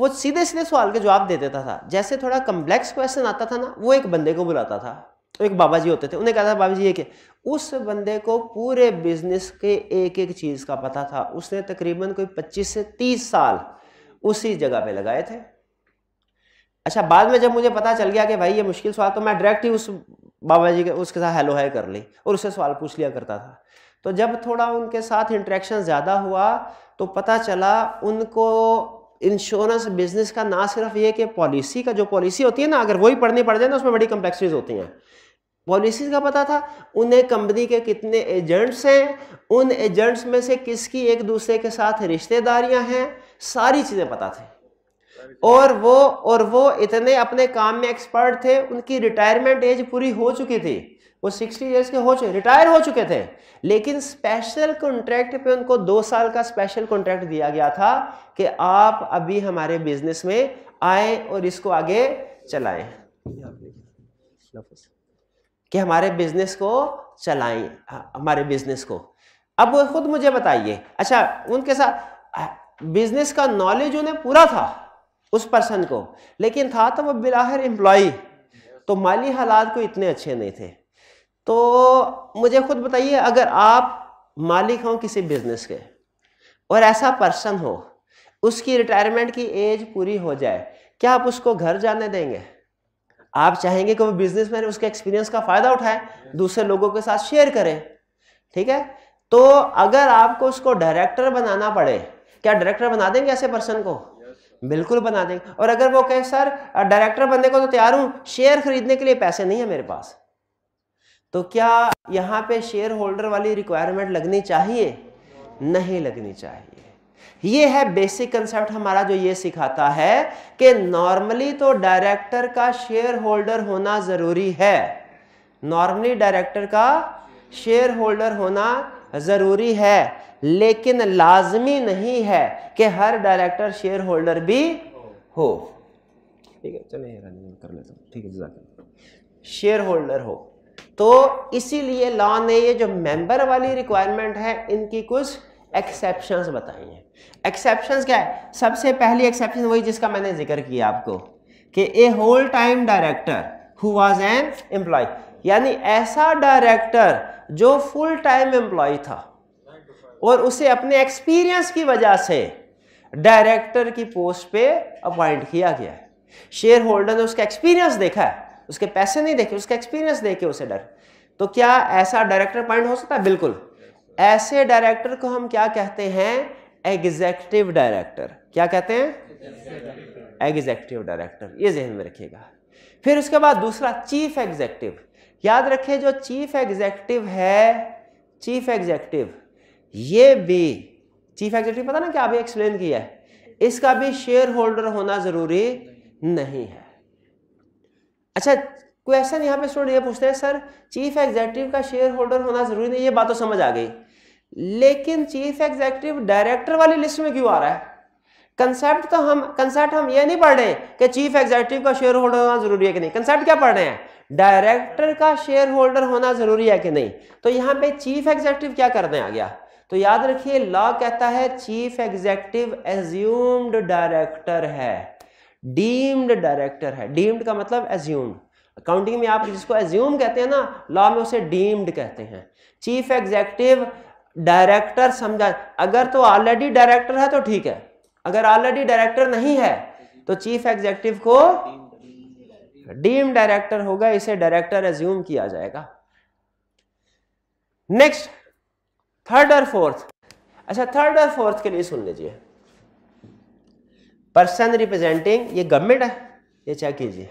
वो सीधे सीधे सवाल के जवाब दे देता था जैसे थोड़ा कम्प्लेक्स क्वेश्चन आता था ना वो एक बंदे को बुलाता था तो एक बाबा जी होते थे उन्हें कहता था बाबा जी ये उस बंदे को पूरे बिजनेस के एक एक चीज़ का पता था उसने तकरीबन कोई 25 से 30 साल उसी जगह पे लगाए थे अच्छा बाद में जब मुझे पता चल गया कि भाई ये मुश्किल सवाल तो मैं डायरेक्ट ही उस बाबा जी के उसके साथ हेलो है कर ली और उससे सवाल पूछ लिया करता था तो जब थोड़ा उनके साथ इंट्रैक्शन ज़्यादा हुआ तो पता चला उनको इंश्योरेंस बिजनेस का ना सिर्फ ये कि पॉलिसी का जो पॉलिसी होती है ना अगर वही पढ़नी पड़ जाए ना उसमें बड़ी कम्प्लेक्सिटीज होती हैं पॉलिसी का पता था उन्हें कंपनी के कितने एजेंट्स हैं उन एजेंट्स में से किसकी एक दूसरे के साथ रिश्तेदारियां हैं सारी चीज़ें पता थी और वो और वो इतने अपने काम में एक्सपर्ट थे उनकी रिटायरमेंट एज पूरी हो चुकी थी वो सिक्सटी ईयर्स के हो चुके रिटायर हो चुके थे लेकिन स्पेशल कॉन्ट्रैक्ट पे उनको दो साल का स्पेशल कॉन्ट्रैक्ट दिया गया था कि आप अभी हमारे बिजनेस में आए और इसको आगे चलाएं कि हमारे बिजनेस को चलाएं हमारे बिजनेस को अब वो खुद मुझे बताइए अच्छा उनके साथ बिजनेस का नॉलेज उन्हें पूरा था उस पर्सन को लेकिन था तो वह बिलाहिर एम्प्लॉय तो माली हालात को इतने अच्छे नहीं थे तो मुझे खुद बताइए अगर आप मालिक हों किसी बिजनेस के और ऐसा पर्सन हो उसकी रिटायरमेंट की एज पूरी हो जाए क्या आप उसको घर जाने देंगे आप चाहेंगे कि वो बिजनेसमैन उसके एक्सपीरियंस का फ़ायदा उठाए दूसरे लोगों के साथ शेयर करें ठीक है तो अगर आपको उसको डायरेक्टर बनाना पड़े क्या डायरेक्टर बना देंगे ऐसे पर्सन को बिल्कुल बना देंगे और अगर वो कहे सर डायरेक्टर बनने को तो तैयार हूँ शेयर खरीदने के लिए पैसे नहीं है मेरे पास तो क्या यहाँ पे शेयर होल्डर वाली रिक्वायरमेंट लगनी चाहिए नहीं लगनी चाहिए ये है बेसिक कंसेप्ट हमारा जो ये सिखाता है कि नॉर्मली तो डायरेक्टर का शेयर होल्डर होना ज़रूरी है नॉर्मली डायरेक्टर का शेयर होल्डर होना ज़रूरी है लेकिन लाजमी नहीं है कि हर डायरेक्टर शेयर होल्डर भी हो ठीक है चलिए कर लेता हूँ ठीक है शेयर होल्डर हो तो इसीलिए लॉ ने ये जो मेंबर वाली रिक्वायरमेंट है इनकी कुछ एक्सेप्शंस बताइए एक्सेप्शंस क्या है सबसे पहली एक्सेप्शन वही जिसका मैंने जिक्र किया आपको कि a whole time director who was an employee यानी ऐसा डायरेक्टर जो फुल टाइम एम्प्लॉय था और उसे अपने एक्सपीरियंस की वजह से डायरेक्टर की पोस्ट पे अपॉइंट किया गया है शेयर होल्डर ने उसका एक्सपीरियंस देखा है उसके पैसे नहीं देखे उसका एक्सपीरियंस देखे उसे डर तो क्या ऐसा डायरेक्टर अपॉइंट हो सकता है बिल्कुल ऐसे डायरेक्टर को हम क्या कहते हैं एग्जेक्टिव डायरेक्टर क्या कहते हैं एग्जेक्टिव डायरेक्टर ये जहन में रखिएगा फिर उसके बाद दूसरा चीफ एग्जेक्टिव याद रखे जो चीफ एग्जेक्टिव है चीफ एग्जेक्टिव ये भी चीफ एग्जेक्टिव पता ना क्या अभी एक्सप्लेन किया है इसका भी शेयर होल्डर होना जरूरी नहीं है अच्छा क्वेश्चन यहाँ पे स्टूडेंट ये पूछते हैं सर चीफ एग्जीक्यूटिव का शेयर होल्डर होना जरूरी नहीं ये बात तो समझ आ गई लेकिन चीफ एग्जीक्यूटिव डायरेक्टर वाली लिस्ट में क्यों आ रहा है कंसेप्ट तो हम कंसेप्ट हम ये नहीं पढ़ रहे कि चीफ एग्जीक्यूटिव का शेयर होल्डर होना जरूरी है कि नहीं कंसेप्ट क्या पढ़ रहे हैं डायरेक्टर का शेयर होल्डर होना जरूरी है कि नहीं तो यहाँ पे चीफ एग्जीक्यूटिव क्या करने आ गया तो याद रखिए लॉ कहता है चीफ एग्जीक्यूटिव एज्यूम्ड डायरेक्टर है डीम्ड डायरेक्टर है डीम्ड का मतलब एज्यूम्ड अकाउंटिंग में आप जिसको एज्यूम कहते हैं ना लॉ में उसे डीम्ड कहते हैं चीफ एग्जेक्टिव डायरेक्टर समझा अगर तो ऑलरेडी डायरेक्टर है तो ठीक है अगर ऑलरेडी डायरेक्टर नहीं है तो चीफ एग्जेक्टिव को डीम डायरेक्टर होगा इसे डायरेक्टर एज्यूम किया जाएगा नेक्स्ट थर्ड और फोर्थ अच्छा थर्ड और फोर्थ के लिए सुन लीजिए पर्सन रिप्रेजेंटिंग ये गवर्नमेंट है ये चेक कीजिए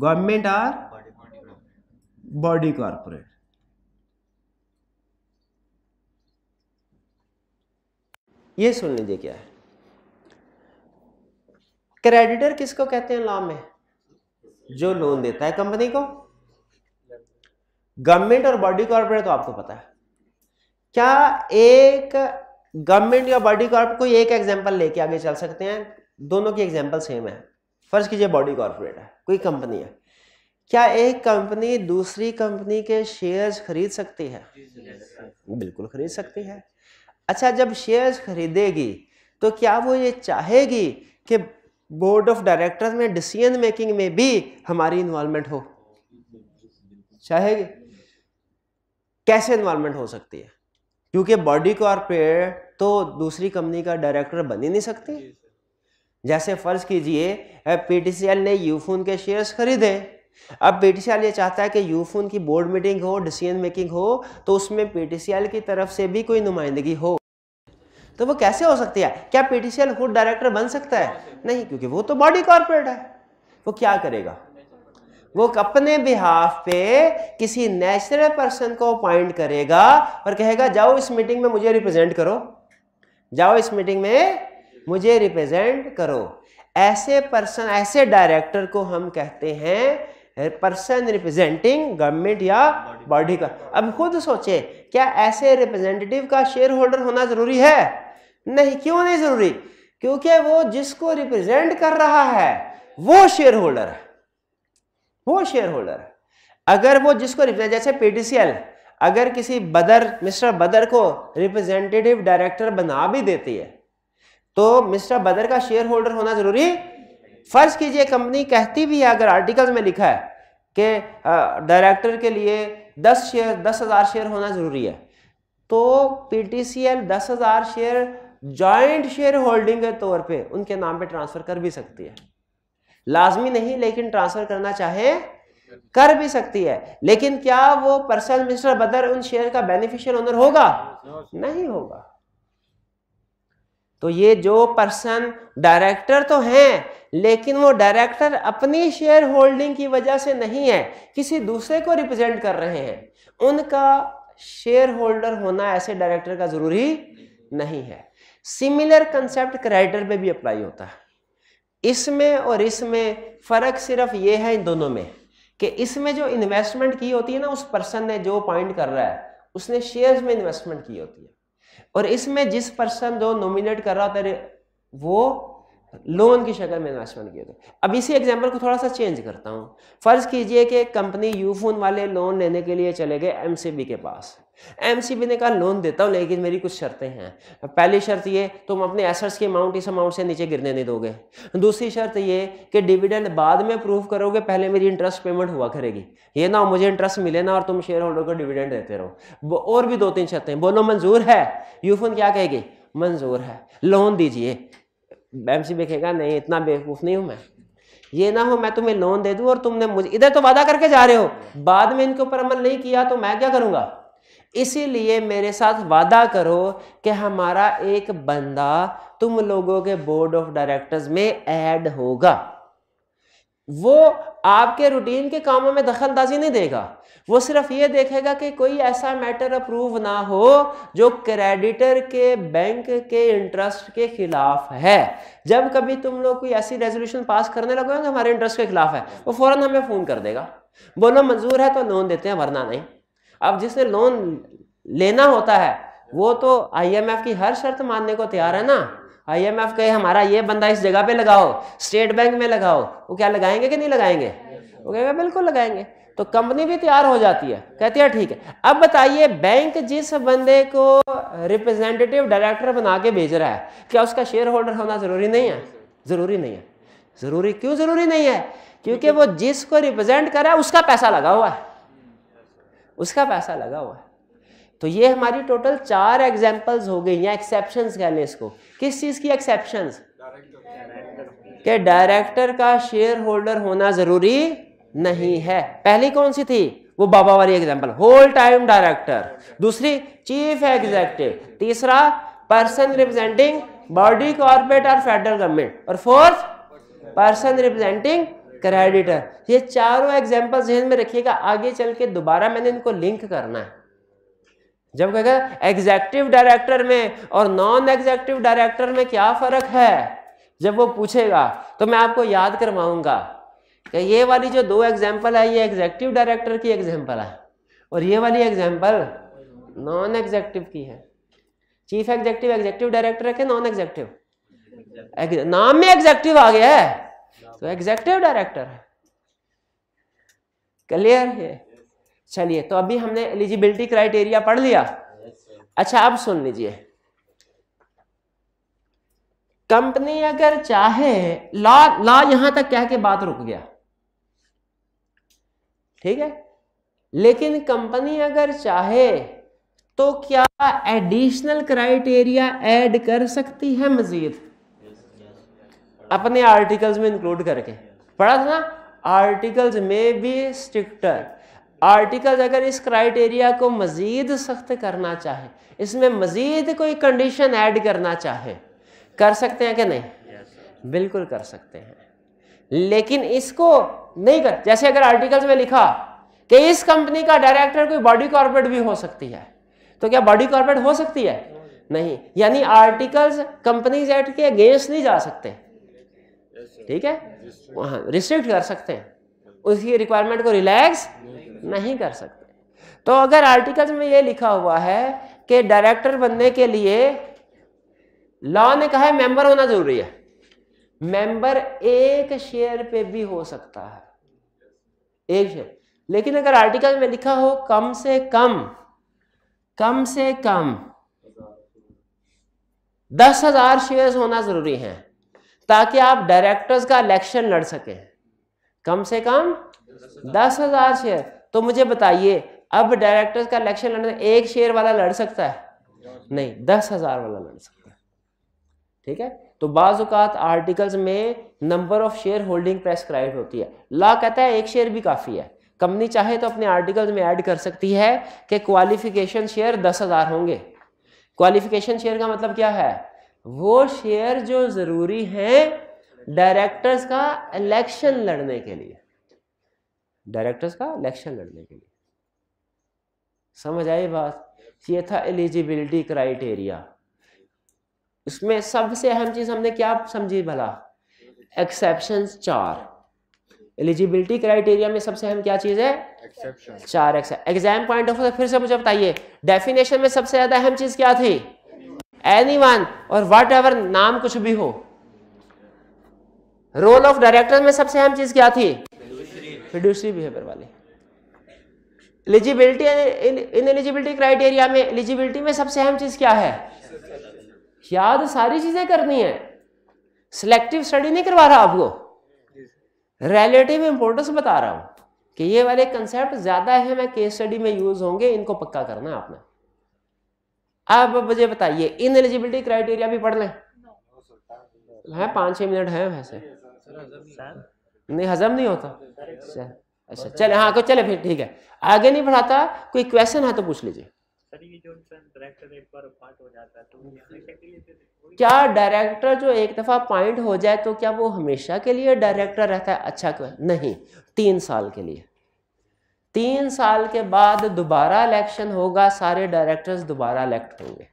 गवर्नमेंट आर बॉडी कॉर्पोरेट ये सुन लीजिए क्या है क्रेडिटर किसको कहते हैं लॉ में जो लोन देता है कंपनी को गवर्नमेंट और बॉडी कॉर्पोरेट तो आपको पता है क्या एक गवर्नमेंट या बॉडी कॉर्पोरेट कोई एक एग्जांपल लेके आगे चल सकते हैं दोनों की एग्जांपल सेम है फ़र्ज़ कीजिए बॉडी कॉरपोरेट है कोई कंपनी है क्या एक कंपनी दूसरी कंपनी के शेयर्स खरीद सकती है बिल्कुल खरीद सकती है अच्छा जब शेयर्स खरीदेगी तो क्या वो ये चाहेगी कि बोर्ड ऑफ डायरेक्टर्स में डिसीजन मेकिंग में भी हमारी इन्वॉल्वमेंट हो चाहेगी कैसे इन्वॉल्वमेंट हो सकती है क्योंकि बॉडी कॉरपोरेट तो दूसरी कंपनी का डायरेक्टर बन ही नहीं सकती जैसे फ़र्ज़ कीजिए पीटीसीएल ने यूफोन के शेयर्स खरीदे अब पीटीसीएल ये चाहता है कि यूफोन की बोर्ड मीटिंग हो डिसीजन मेकिंग हो तो उसमें पीटीसीएल की तरफ से भी कोई नुमाइंदगी हो तो वो कैसे हो सकती है क्या पीटीसीएल खुद डायरेक्टर बन सकता है नहीं क्योंकि वो तो बॉडी कॉर्पोरेट है वो क्या करेगा वो अपने बिहाफ पे किसी नेचुरल पर्सन को अपॉइंट करेगा और कहेगा जाओ इस मीटिंग में मुझे रिप्रेजेंट करो जाओ इस मीटिंग में मुझे रिप्रेजेंट करो ऐसे पर्सन ऐसे डायरेक्टर को हम कहते हैं पर्सन रिप्रेजेंटिंग गवर्नमेंट या बॉडी का अब खुद सोचे क्या ऐसे रिप्रेजेंटेटिव का शेयर होल्डर होना जरूरी है नहीं क्यों नहीं जरूरी क्योंकि वो जिसको रिप्रेजेंट कर रहा है वो शेयर होल्डर वो शेयर होल्डर अगर वो जिसको रिप्रेजेंट जैसे पीटीसीएल अगर किसी बदर मिस्टर बदर को रिप्रेजेंटेटिव डायरेक्टर बना भी देती है तो मिस्टर बदर का शेयर होल्डर होना जरूरी फर्ज कीजिए कंपनी कहती भी है अगर आर्टिकल्स में लिखा है कि डायरेक्टर के लिए दस शेयर दस हज़ार शेयर होना ज़रूरी है तो पी टी सी एल दस हज़ार शेयर जॉइंट शेयर होल्डिंग के तौर पे उनके नाम पे ट्रांसफ़र कर भी सकती है लाजमी नहीं लेकिन ट्रांसफ़र करना चाहे कर भी सकती है लेकिन क्या वो पर्सन मिस्टर बदर उन शेयर का बेनिफिशियल ओनर होगा नहीं होगा तो ये जो पर्सन डायरेक्टर तो हैं लेकिन वो डायरेक्टर अपनी शेयर होल्डिंग की वजह से नहीं है किसी दूसरे को रिप्रेजेंट कर रहे हैं उनका शेयर होल्डर होना ऐसे डायरेक्टर का ज़रूरी नहीं है सिमिलर कंसेप्ट क्रेडिटर पे भी अप्लाई होता है इसमें और इसमें फ़र्क सिर्फ ये है इन दोनों में कि इसमें जो इन्वेस्टमेंट की होती है ना उस पर्सन ने जो पॉइंट कर रहा है उसने शेयर्स में इन्वेस्टमेंट की होती है और इसमें जिस पर्सन जो नोमिनेट कर रहा होता है वो लोन की शक्ल में इन्वेस्टमेंट किया था अब इसी एग्जाम्पल को थोड़ा सा चेंज करता हूँ फर्ज कीजिए कि कंपनी यूफोन वाले लोन लेने के लिए चले गए एमसीबी के पास एमसीबी ने कहा लोन देता हूँ लेकिन मेरी कुछ शर्तें हैं पहली शर्त ये तुम अपने एसेट्स के अमाउंट इस अमाउंट से नीचे गिरने नहीं दोगे दूसरी शर्त ये कि डिविडेंड बाद में प्रूव करोगे पहले मेरी इंटरेस्ट पेमेंट हुआ करेगी ये ना मुझे इंटरेस्ट मिले ना और तुम शेयर होल्डर को डिविडेंड देते रहो और भी दो तीन शर्तें बोलो मंजूर है यूफोन क्या कहेगी मंजूर है लोन दीजिए एम सी कहेगा नहीं इतना बेवकूफ़ नहीं हूँ मैं ये ना हो मैं तुम्हें लोन दे दूँ और तुमने मुझे इधर तो वादा करके जा रहे हो बाद में इनके ऊपर अमल नहीं किया तो मैं क्या करूँगा इसीलिए मेरे साथ वादा करो कि हमारा एक बंदा तुम लोगों के बोर्ड ऑफ डायरेक्टर्स में ऐड होगा वो आपके रूटीन के कामों में दखल अंदाजी नहीं देगा वो सिर्फ ये देखेगा कि कोई ऐसा मैटर अप्रूव ना हो जो क्रेडिटर के बैंक के इंटरेस्ट के खिलाफ है जब कभी तुम लोग कोई ऐसी रेजोल्यूशन पास करने लगोगे हमारे इंटरेस्ट के खिलाफ है वो फौरन हमें फोन कर देगा बोलो मंजूर है तो लोन देते हैं वरना नहीं अब जिसे लोन लेना होता है वो तो आईएमएफ की हर शर्त मानने को तैयार है ना आईएमएफ कहे हमारा ये बंदा इस जगह पे लगाओ स्टेट बैंक में लगाओ वो क्या लगाएंगे कि नहीं लगाएंगे वो कहेगा बिल्कुल लगाएंगे तो कंपनी भी तैयार हो जाती है कहती है ठीक है अब बताइए बैंक जिस बंदे को रिप्रेजेंटेटिव डायरेक्टर बना के भेज रहा है क्या उसका शेयर होल्डर होना जरूरी नहीं है जरूरी नहीं है जरूरी क्यों जरूरी नहीं है क्योंकि वो जिसको रिप्रेजेंट कर रहा है उसका पैसा लगा हुआ है उसका पैसा लगा हुआ है तो ये हमारी टोटल चार एग्जाम्पल्स हो गई या एक्सेप्शन कह लें इसको किस चीज़ की एक्सेप्शन के डायरेक्टर का शेयर होल्डर होना ज़रूरी नहीं है पहली कौन सी थी वो बाबा वाली एग्जाम्पल होल टाइम डायरेक्टर दूसरी चीफ एग्जेक्टिव तीसरा पर्सन रिप्रेजेंटिंग बॉडी कॉर्पोरेट और फेडरल गवर्नमेंट और फोर्थ पर्सन रिप्रेजेंटिंग क्रेडिटर ये चारों एग्जाम्पल जहन में रखिएगा आगे चल के दोबारा मैंने इनको लिंक करना है जब कहेगा एग्जेक्टिव डायरेक्टर में और नॉन एग्जेक्टिव डायरेक्टर में क्या फर्क है जब वो पूछेगा तो मैं आपको याद करवाऊंगा कि ये वाली जो दो एग्जाम्पल है ये एग्जेक्टिव डायरेक्टर की एग्जाम्पल है और ये वाली एग्जाम्पल नॉन एग्जेक्टिव की है चीफ एग्जेक्टिव एग्जेक्टिव डायरेक्टर है कि नॉन एग्जेक्टिव नाम में एग्जेक्टिव आ गया है तो एग्जेक्टिव डायरेक्टर है क्लियर है चलिए तो अभी हमने एलिजिबिलिटी क्राइटेरिया पढ़ लिया अच्छा अब सुन लीजिए कंपनी अगर चाहे लॉ लॉ यहां तक कह के बात रुक गया ठीक है लेकिन कंपनी अगर चाहे तो क्या एडिशनल क्राइटेरिया ऐड कर सकती है मजीद अपने आर्टिकल्स में इंक्लूड करके पढ़ा था ना आर्टिकल्स में भी स्ट्रिक्टर आर्टिकल्स अगर इस क्राइटेरिया को मज़ीद सख्त करना चाहे इसमें मज़ीद कोई कंडीशन ऐड करना चाहे कर सकते हैं कि नहीं बिल्कुल कर सकते हैं लेकिन इसको नहीं कर जैसे अगर आर्टिकल्स में लिखा कि इस कंपनी का डायरेक्टर कोई बॉडी कॉर्पोरेट भी हो सकती है तो क्या बॉडी कॉर्पोरेट हो सकती है नहीं यानी आर्टिकल्स कंपनीज एक्ट के अगेंस्ट नहीं जा सकते ठीक है वहां रिस्ट्रिक्ट कर सकते हैं उसकी रिक्वायरमेंट को रिलैक्स नहीं कर सकते तो अगर आर्टिकल में ये लिखा हुआ है कि डायरेक्टर बनने के लिए लॉ ने कहा है मेंबर होना जरूरी है मेंबर एक शेयर पे भी हो सकता है एक शेयर लेकिन अगर आर्टिकल में लिखा हो कम से कम कम से कम दस हजार शेयर होना जरूरी है ताकि आप डायरेक्टर्स का इलेक्शन लड़ सकें कम से कम दस हज़ार शेयर तो मुझे बताइए अब डायरेक्टर्स का इलेक्शन लड़ने एक शेयर वाला लड़ सकता है नहीं दस हज़ार वाला लड़ सकता है ठीक है तो बाज़ात आर्टिकल्स में number of shareholding prescribe होती है लॉ कहता है एक शेयर भी काफ़ी है कंपनी चाहे तो अपने आर्टिकल्स में ऐड कर सकती है कि क्वालिफिकेशन शेयर दस हज़ार होंगे क्वालिफिकेशन शेयर का मतलब क्या है वो शेयर जो ज़रूरी हैं डायरेक्टर्स का इलेक्शन लड़ने के लिए डायरेक्टर्स का इलेक्शन लड़ने के लिए समझ आई बात ये था एलिजिबिलिटी क्राइटेरिया उसमें सबसे अहम चीज़ हमने क्या समझी भला एक्सेप्शन चार एलिजिबिलिटी क्राइटेरिया में सबसे अहम क्या चीज़ है एक्सेप्शन चार एग्जाम पॉइंट ऑफ फिर से मुझे बताइए डेफिनेशन में सबसे ज़्यादा अहम चीज़ क्या थी एनी वन और वट एवर नाम कुछ भी हो रोल ऑफ डायरेक्टर में सबसे अहम चीज क्या थी फिड्यूसरी बिहेवियर वाली एलिजिबिलिटी इन एलिजिबिलिटी क्राइटेरिया में एलिजिबिलिटी में सबसे अहम चीज क्या है याद सारी चीजें करनी है सिलेक्टिव स्टडी नहीं करवा रहा आपको रिलेटिव इंपोर्टेंस बता रहा हूं कि ये वाले कंसेप्ट ज्यादा है मैं केस स्टडी में यूज होंगे इनको पक्का करना है आपने अब मुझे बताइए इन एलिजिबिलिटी क्राइटेरिया भी पढ़ लें है पाँच छः मिनट है वैसे नहीं हजम नहीं होता अच्छा, अच्छा चले हाँ चले फिर ठीक है आगे नहीं पढ़ाता कोई क्वेश्चन है तो पूछ लीजिए क्या डायरेक्टर जो एक दफ़ा पॉइंट हो जाए तो क्या वो हमेशा के लिए डायरेक्टर रहता है अच्छा नहीं तीन साल के लिए तीन साल के बाद दोबारा इलेक्शन होगा सारे डायरेक्टर्स दोबारा इलेक्ट होंगे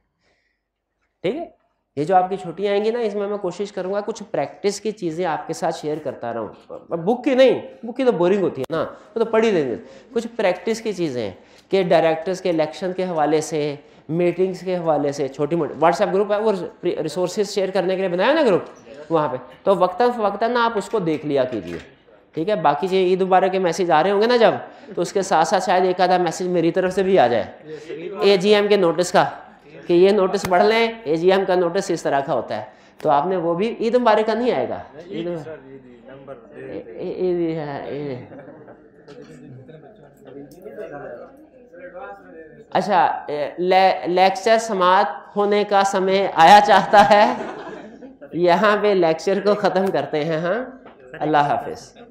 ठीक है ये जो आपकी छुट्टियां आएंगी ना इसमें मैं कोशिश करूंगा कुछ प्रैक्टिस की चीज़ें आपके साथ शेयर करता रहूं बुक की नहीं बुक की तो बोरिंग होती है ना वो तो पढ़ी देंगे कुछ प्रैक्टिस की चीज़ें कि डायरेक्टर्स के इलेक्शन के हवाले से मीटिंग्स के हवाले से छोटी मोटी व्हाट्सएप ग्रुप है वो रिसोर्सेज शेयर करने के लिए बनाया ना ग्रुप वहाँ पे तो वक्ता फ़वक्ता ना आप उसको देख लिया कीजिए ठीक है बाकी जो ईद मुबारक के मैसेज आ रहे होंगे ना जब तो उसके साथ साथ शायद एक आधा मैसेज मेरी तरफ से भी आ जाए एम के नोटिस का कि ये नोटिस पढ़ लें एजीएम का नोटिस इस तरह का होता है तो आपने वो भी ईद मुबारक का नहीं आएगा अच्छा लेक्चर समाप्त होने का समय आया चाहता है यहाँ पे लेक्चर को ख़त्म करते हैं हाँ अल्लाह हाफिज़